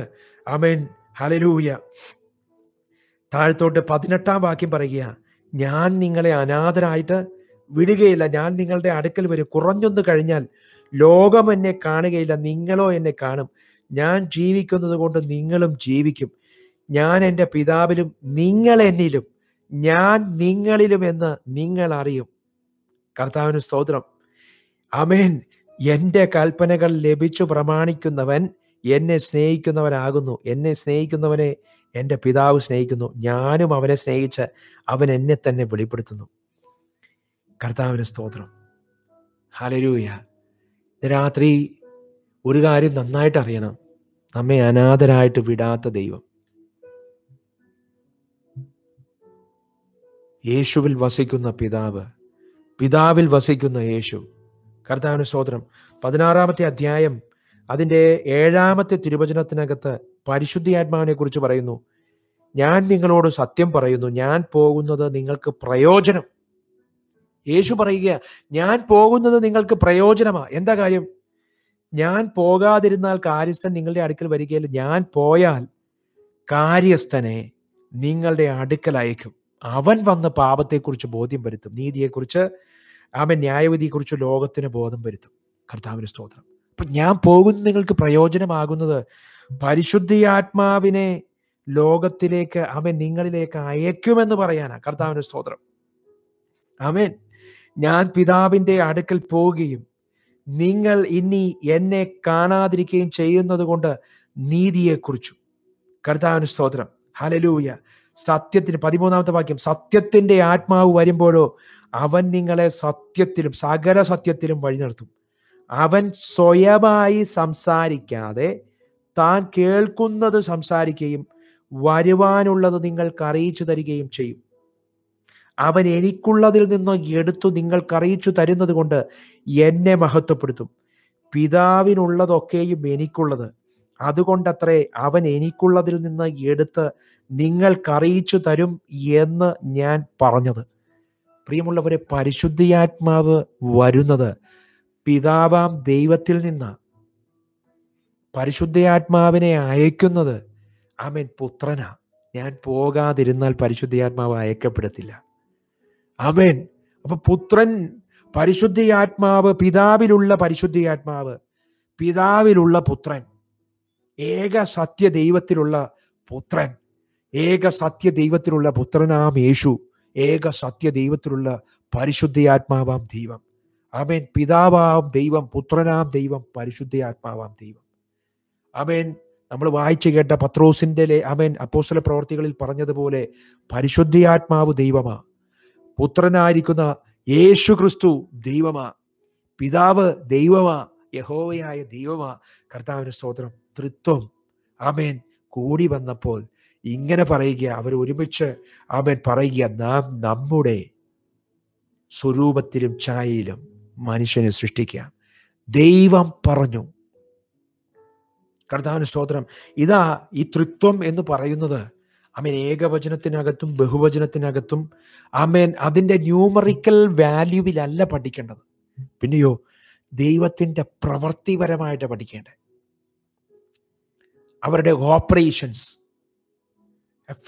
അമേൻ ഹലരൂയ താഴ്ത്തോട്ട് പതിനെട്ടാം വാക്യം പറയുക ഞാൻ നിങ്ങളെ അനാഥരായിട്ട് വിടുകയില്ല ഞാൻ നിങ്ങളുടെ അടുക്കൽ വരും കുറഞ്ഞൊന്ന് കഴിഞ്ഞാൽ ലോകം എന്നെ കാണുകയില്ല നിങ്ങളോ എന്നെ കാണും ഞാൻ ജീവിക്കുന്നത് കൊണ്ട് നിങ്ങളും ജീവിക്കും ഞാൻ എൻ്റെ പിതാവിലും നിങ്ങൾ എന്നിലും ഞാൻ നിങ്ങളിലും എന്ന് നിങ്ങൾ അറിയും കർത്താവിന് സ്തോത്രം അമേൻ എൻ്റെ കൽപ്പനകൾ ലഭിച്ചു പ്രമാണിക്കുന്നവൻ എന്നെ സ്നേഹിക്കുന്നവനാകുന്നു എന്നെ സ്നേഹിക്കുന്നവനെ എൻ്റെ പിതാവ് സ്നേഹിക്കുന്നു ഞാനും അവനെ സ്നേഹിച്ച് അവൻ എന്നെ തന്നെ വെളിപ്പെടുത്തുന്നു കർത്താവിന് സ്തോത്രം ഹലരൂയ രാത്രി ഒരു കാര്യം നന്നായിട്ട് അറിയണം നമ്മെ അനാഥരായിട്ട് വിടാത്ത ദൈവം യേശുവിൽ വസിക്കുന്ന പിതാവ് പിതാവിൽ വസിക്കുന്ന യേശു കർത്താവിന് പതിനാറാമത്തെ അധ്യായം അതിൻ്റെ ഏഴാമത്തെ തിരുവചനത്തിനകത്ത് ആത്മാവിനെ കുറിച്ച് പറയുന്നു ഞാൻ നിങ്ങളോട് സത്യം പറയുന്നു ഞാൻ പോകുന്നത് നിങ്ങൾക്ക് പ്രയോജനം യേശു പറയുക ഞാൻ പോകുന്നത് നിങ്ങൾക്ക് പ്രയോജനമാ എന്താ കാര്യം ഞാൻ പോകാതിരുന്നാൽ കാര്യസ്ഥൻ നിങ്ങളുടെ അടുക്കൽ വരികയില്ല ഞാൻ പോയാൽ കാര്യസ്ഥനെ നിങ്ങളുടെ അടുക്കൽ അയക്കും അവൻ വന്ന് പാപത്തെക്കുറിച്ച് ബോധ്യം വരുത്തും നീതിയെക്കുറിച്ച് ആമൻ ന്യായവിധിയെക്കുറിച്ച് ലോകത്തിന് ബോധം വരുത്തും കർത്താവിന് സ്തോത്രം അപ്പൊ ഞാൻ പോകുന്ന നിങ്ങൾക്ക് പ്രയോജനമാകുന്നത് പരിശുദ്ധിയാത്മാവിനെ ലോകത്തിലേക്ക് അവൻ നിങ്ങളിലേക്ക് അയക്കുമെന്ന് പറയാനാ കർത്താവിന് സ്തോത്രം ആമേൻ ഞാൻ പിതാവിൻ്റെ അടുക്കൽ പോവുകയും നിങ്ങൾ ഇനി എന്നെ കാണാതിരിക്കുകയും ചെയ്യുന്നത് കൊണ്ട് നീതിയെക്കുറിച്ചും കർത്താവിന് സ്തോത്രം ഹലലൂയ സത്യത്തിന് പതിമൂന്നാമത്തെ വാക്യം സത്യത്തിന്റെ ആത്മാവ് വരുമ്പോഴോ അവൻ നിങ്ങളെ സത്യത്തിലും സകല സത്യത്തിലും വഴി നടത്തും അവൻ സ്വയമായി സംസാരിക്കാതെ താൻ കേൾക്കുന്നത് സംസാരിക്കുകയും വരുവാനുള്ളത് നിങ്ങൾക്ക് അറിയിച്ചു തരികയും ചെയ്യും അവൻ എനിക്കുള്ളതിൽ നിന്ന് എടുത്തു നിങ്ങൾക്ക് അറിയിച്ചു തരുന്നത് കൊണ്ട് എന്നെ മഹത്വപ്പെടുത്തും പിതാവിനുള്ളതൊക്കെയും എനിക്കുള്ളത് അതുകൊണ്ടത്രേ അവൻ എനിക്കുള്ളതിൽ നിന്ന് എടുത്ത് നിങ്ങൾക്ക് അറിയിച്ചു തരും എന്ന് ഞാൻ പറഞ്ഞത് പ്രിയമുള്ളവരെ പരിശുദ്ധിയാത്മാവ് വരുന്നത് പിതാവാം ദൈവത്തിൽ നിന്ന് പരിശുദ്ധയാത്മാവിനെ അയക്കുന്നത് ആമേൻ പുത്രനാ ഞാൻ പോകാതിരുന്നാൽ പരിശുദ്ധയാത്മാവ് അയക്കപ്പെടത്തില്ല ആമേൻ അപ്പൊ പുത്രൻ പരിശുദ്ധിയാത്മാവ് പിതാവിലുള്ള പരിശുദ്ധിയാത്മാവ് പിതാവിലുള്ള പുത്രൻ ഏക സത്യ ദൈവത്തിലുള്ള പുത്രൻ ഏക സത്യ ദൈവത്തിലുള്ള പുത്രനാം യേശു ഏക സത്യ ദൈവത്തിലുള്ള പരിശുദ്ധയാത്മാവാം ദൈവം ആമേൻ പിതാവാം ദൈവം പുത്രനാം ദൈവം പരിശുദ്ധയാത്മാവാം ദൈവം ആമേൻ നമ്മൾ വായിച്ചു കേട്ട പത്രോസിൻ്റെ ആമേൻ അപ്പോസ്തല പ്രവർത്തികളിൽ പറഞ്ഞതുപോലെ പരിശുദ്ധയാത്മാവ് ദൈവമാ പുത്രനായിരിക്കുന്ന യേശു ക്രിസ്തു ദൈവമാ പിതാവ് ദൈവമാ യഹോവയായ ദൈവമാ കർത്താവിന് സ്തോത്രം തൃത്വം ആമേൻ കൂടി വന്നപ്പോൾ ഇങ്ങനെ പറയുക അവർ ഒരുമിച്ച് അവൻ പറയുക നാം നമ്മുടെ സ്വരൂപത്തിലും ഛായയിലും മനുഷ്യനെ സൃഷ്ടിക്കുക ദൈവം പറഞ്ഞു കർത്താവിന് സ്തോത്രം ഇതാ ഈ തൃത്വം എന്ന് പറയുന്നത് അമേൻ ഏകവചനത്തിനകത്തും ബഹുവചനത്തിനകത്തും അമേൻ അതിൻ്റെ ന്യൂമറിക്കൽ വാല്യൂവിലല്ല പഠിക്കേണ്ടത് പിന്നെയോ ദൈവത്തിൻ്റെ പ്രവൃത്തിപരമായിട്ട് പഠിക്കേണ്ടത് അവരുടെ ഓപ്പറേഷൻസ്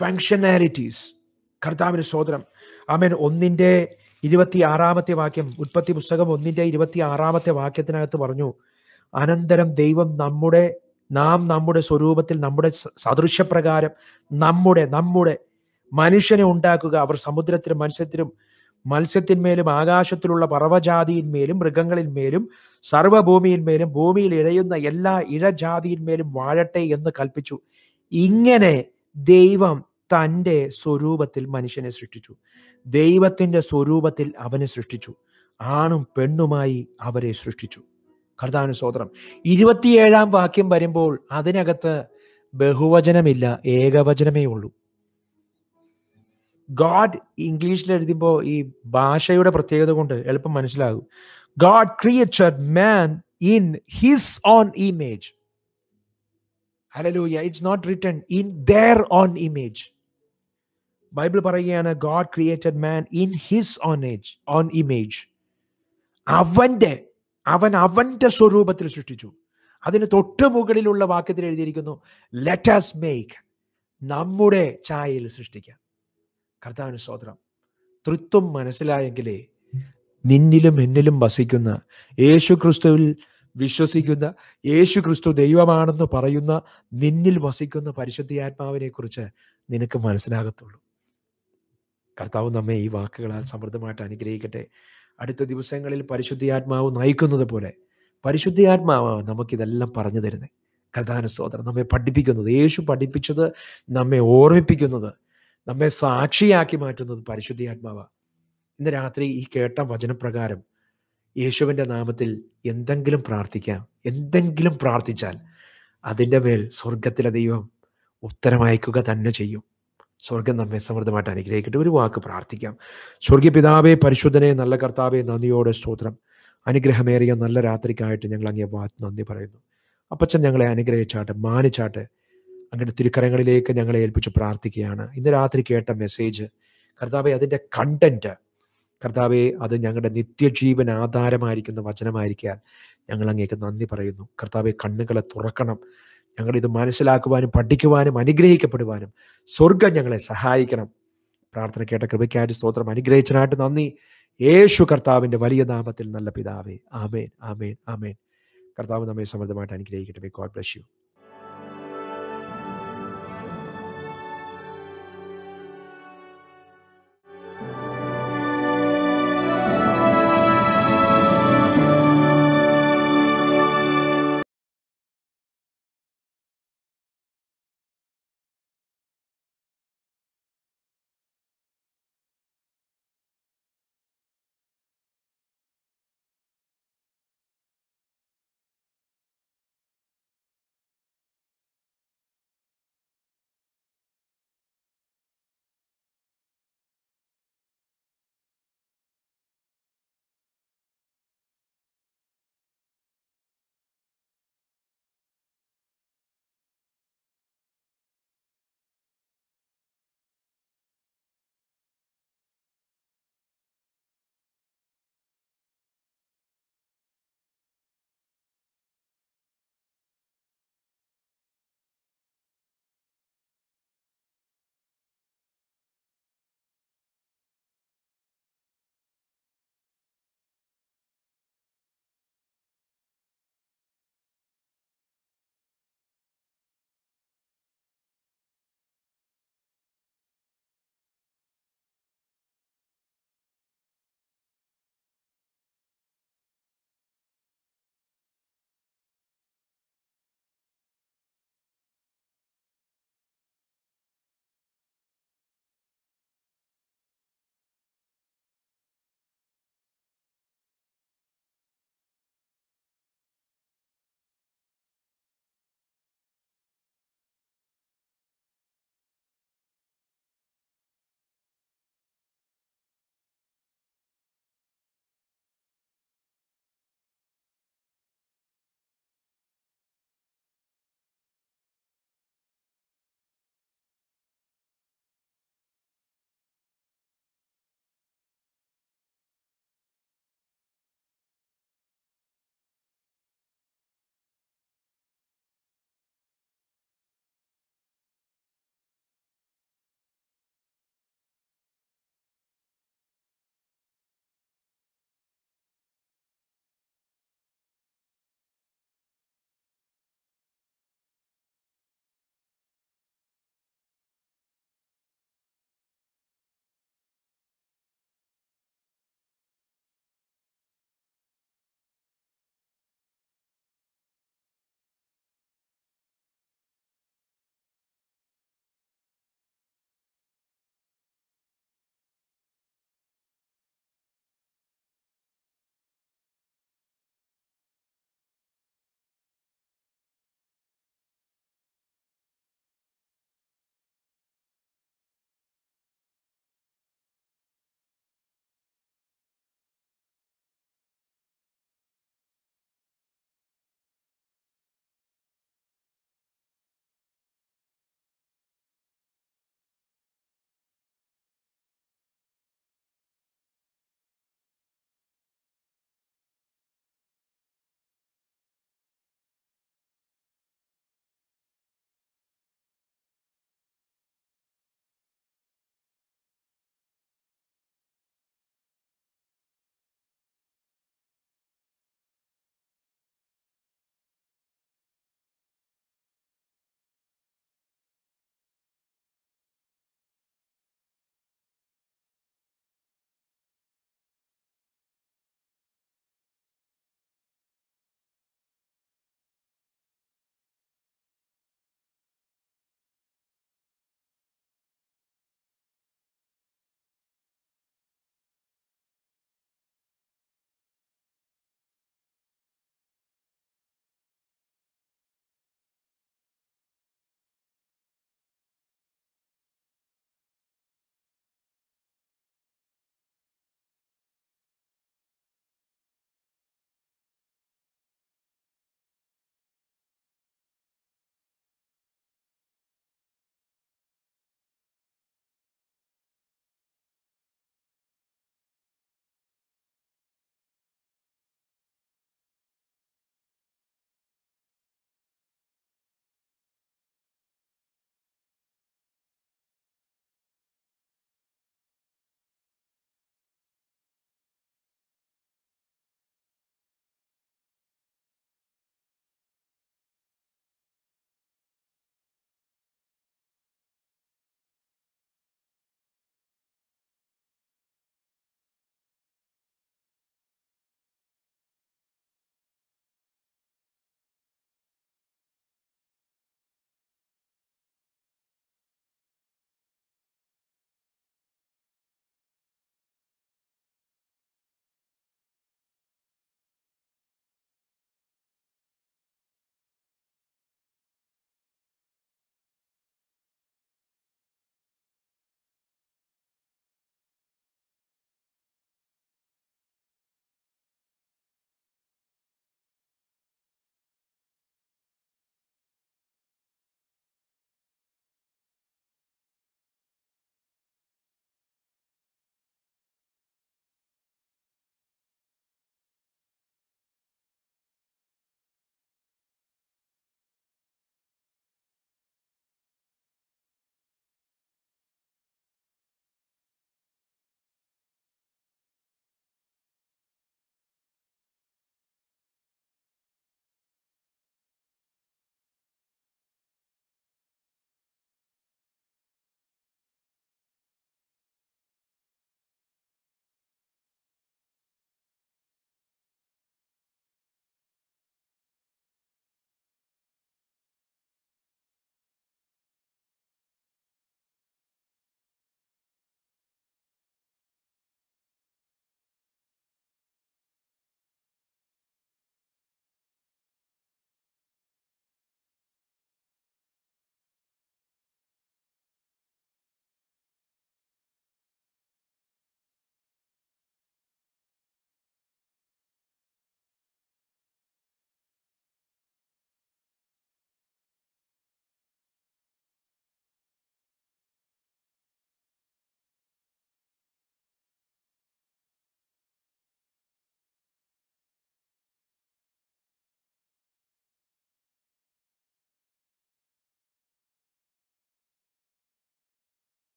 ഫങ്ഷനാലിറ്റീസ് കർത്താവിന് സ്വോത്രം ആമേൻ ഒന്നിൻ്റെ ഇരുപത്തി ആറാമത്തെ വാക്യം ഉൽപ്പത്തി പുസ്തകം ഒന്നിൻ്റെ ഇരുപത്തി ആറാമത്തെ വാക്യത്തിനകത്ത് പറഞ്ഞു അനന്തരം ദൈവം നമ്മുടെ നാം നമ്മുടെ സ്വരൂപത്തിൽ നമ്മുടെ സദൃശ്യപ്രകാരം നമ്മുടെ നമ്മുടെ മനുഷ്യനെ ഉണ്ടാക്കുക അവർ സമുദ്രത്തിലും മത്സ്യത്തിലും മത്സ്യത്തിന്മേലും ആകാശത്തിലുള്ള പർവ്വജാതിയിന്മേലും മൃഗങ്ങളിന്മേലും സർവഭൂമിയിന്മേലും ഭൂമിയിൽ ഇഴയുന്ന എല്ലാ ഇഴജാതിയിന്മേലും വാഴട്ടെ എന്ന് കൽപ്പിച്ചു ഇങ്ങനെ ദൈവം തൻ്റെ സ്വരൂപത്തിൽ മനുഷ്യനെ സൃഷ്ടിച്ചു ദൈവത്തിൻ്റെ സ്വരൂപത്തിൽ അവനെ സൃഷ്ടിച്ചു ആണും പെണ്ണുമായി അവരെ സൃഷ്ടിച്ചു കർത്താവിന് സ്വോത്രം ഇരുപത്തിയേഴാം വാക്യം വരുമ്പോൾ അതിനകത്ത് ബഹുവചനമില്ല ഏകവചനമേ ഉള്ളൂ ഗാഡ് ഇംഗ്ലീഷിൽ എഴുതുമ്പോൾ ഈ ഭാഷയുടെ പ്രത്യേകത കൊണ്ട് എളുപ്പം മനസ്സിലാകും God created man in his own image ഹലലൂയ it's not written in their own image Bible പറയുകയാണ് God created man in his own age own image അവൻ്റെ അവൻ അവൻ്റെ സ്വരൂപത്തിൽ സൃഷ്ടിച്ചു അതിന് തൊട്ട് മുകളിലുള്ള വാക്യത്തിൽ എഴുതിയിരിക്കുന്നു ലെറ്റസ് മേക്ക് നമ്മുടെ ചായയിൽ സൃഷ്ടിക്കാം കർത്താവിന് സ്വോത്രം തൃത്വം മനസ്സിലായെങ്കിലേ നിന്നിലും എന്നിലും വസിക്കുന്ന യേശു ക്രിസ്തുവിൽ വിശ്വസിക്കുന്ന യേശു ക്രിസ്തു ദൈവമാണെന്ന് പറയുന്ന നിന്നിൽ വസിക്കുന്ന ആത്മാവിനെ കുറിച്ച് നിനക്ക് മനസ്സിലാകത്തുള്ളൂ കർത്താവ് നമ്മെ ഈ വാക്കുകളാൽ സമൃദ്ധമായിട്ട് അനുഗ്രഹിക്കട്ടെ അടുത്ത ദിവസങ്ങളിൽ ആത്മാവ് നയിക്കുന്നത് പോലെ പരിശുദ്ധിയാത്മാവ് നമുക്കിതെല്ലാം പറഞ്ഞു തരുന്നത് കർത്താന സ്തോത്രം നമ്മെ പഠിപ്പിക്കുന്നത് യേശു പഠിപ്പിച്ചത് നമ്മെ ഓർമ്മിപ്പിക്കുന്നത് നമ്മെ സാക്ഷിയാക്കി മാറ്റുന്നത് പരിശുദ്ധിയാത്മാവാണ് ഇന്ന് രാത്രി ഈ കേട്ട വചനപ്രകാരം യേശുവിൻ്റെ നാമത്തിൽ എന്തെങ്കിലും പ്രാർത്ഥിക്കാം എന്തെങ്കിലും പ്രാർത്ഥിച്ചാൽ അതിൻ്റെ മേൽ സ്വർഗത്തിലെ ദൈവം ഉത്തരമയക്കുക തന്നെ ചെയ്യും സ്വർഗം നമ്മെ സമൃദ്ധമായിട്ട് അനുഗ്രഹിക്കട്ടെ ഒരു വാക്ക് പ്രാർത്ഥിക്കാം സ്വർഗീയ പിതാവേ പരിശുദ്ധനെ നല്ല കർത്താവെ നന്ദിയോടെ സ്തോത്രം അനുഗ്രഹമേറിയ നല്ല രാത്രിക്കായിട്ട് ഞങ്ങൾ അങ്ങേ വാ നന്ദി പറയുന്നു അപ്പച്ചൻ ഞങ്ങളെ അനുഗ്രഹിച്ചാട്ട് മാനിച്ചാട്ട് അങ്ങയുടെ തിരുക്കരങ്ങളിലേക്ക് ഞങ്ങളെ ഏൽപ്പിച്ച് പ്രാർത്ഥിക്കുകയാണ് ഇന്ന് രാത്രി കേട്ട മെസ്സേജ് കർത്താവെ അതിൻ്റെ കണ്ടന്റ് കർത്താവെ അത് ഞങ്ങളുടെ നിത്യജീവൻ ആധാരമായിരിക്കുന്ന വചനമായിരിക്കാൻ ഞങ്ങൾ അങ്ങേക്ക് നന്ദി പറയുന്നു കർത്താവെ കണ്ണുകളെ തുറക്കണം ഞങ്ങളിത് മനസ്സിലാക്കുവാനും പഠിക്കുവാനും അനുഗ്രഹിക്കപ്പെടുവാനും സ്വർഗം ഞങ്ങളെ സഹായിക്കണം പ്രാർത്ഥന കേട്ട കൃപയ്ക്കായിട്ട് സ്തോത്രം അനുഗ്രഹിച്ചതിനായിട്ട് നന്ദി യേശു കർത്താവിൻ്റെ വലിയ നാമത്തിൽ നല്ല പിതാവേ ആമേൻ ആമേൻ ആമേൻ കർത്താവ് നമ്മെ സമൃദ്ധമായിട്ട് അനുഗ്രഹിക്കട്ടെ ഗോഡ് ബ്ലസ് യു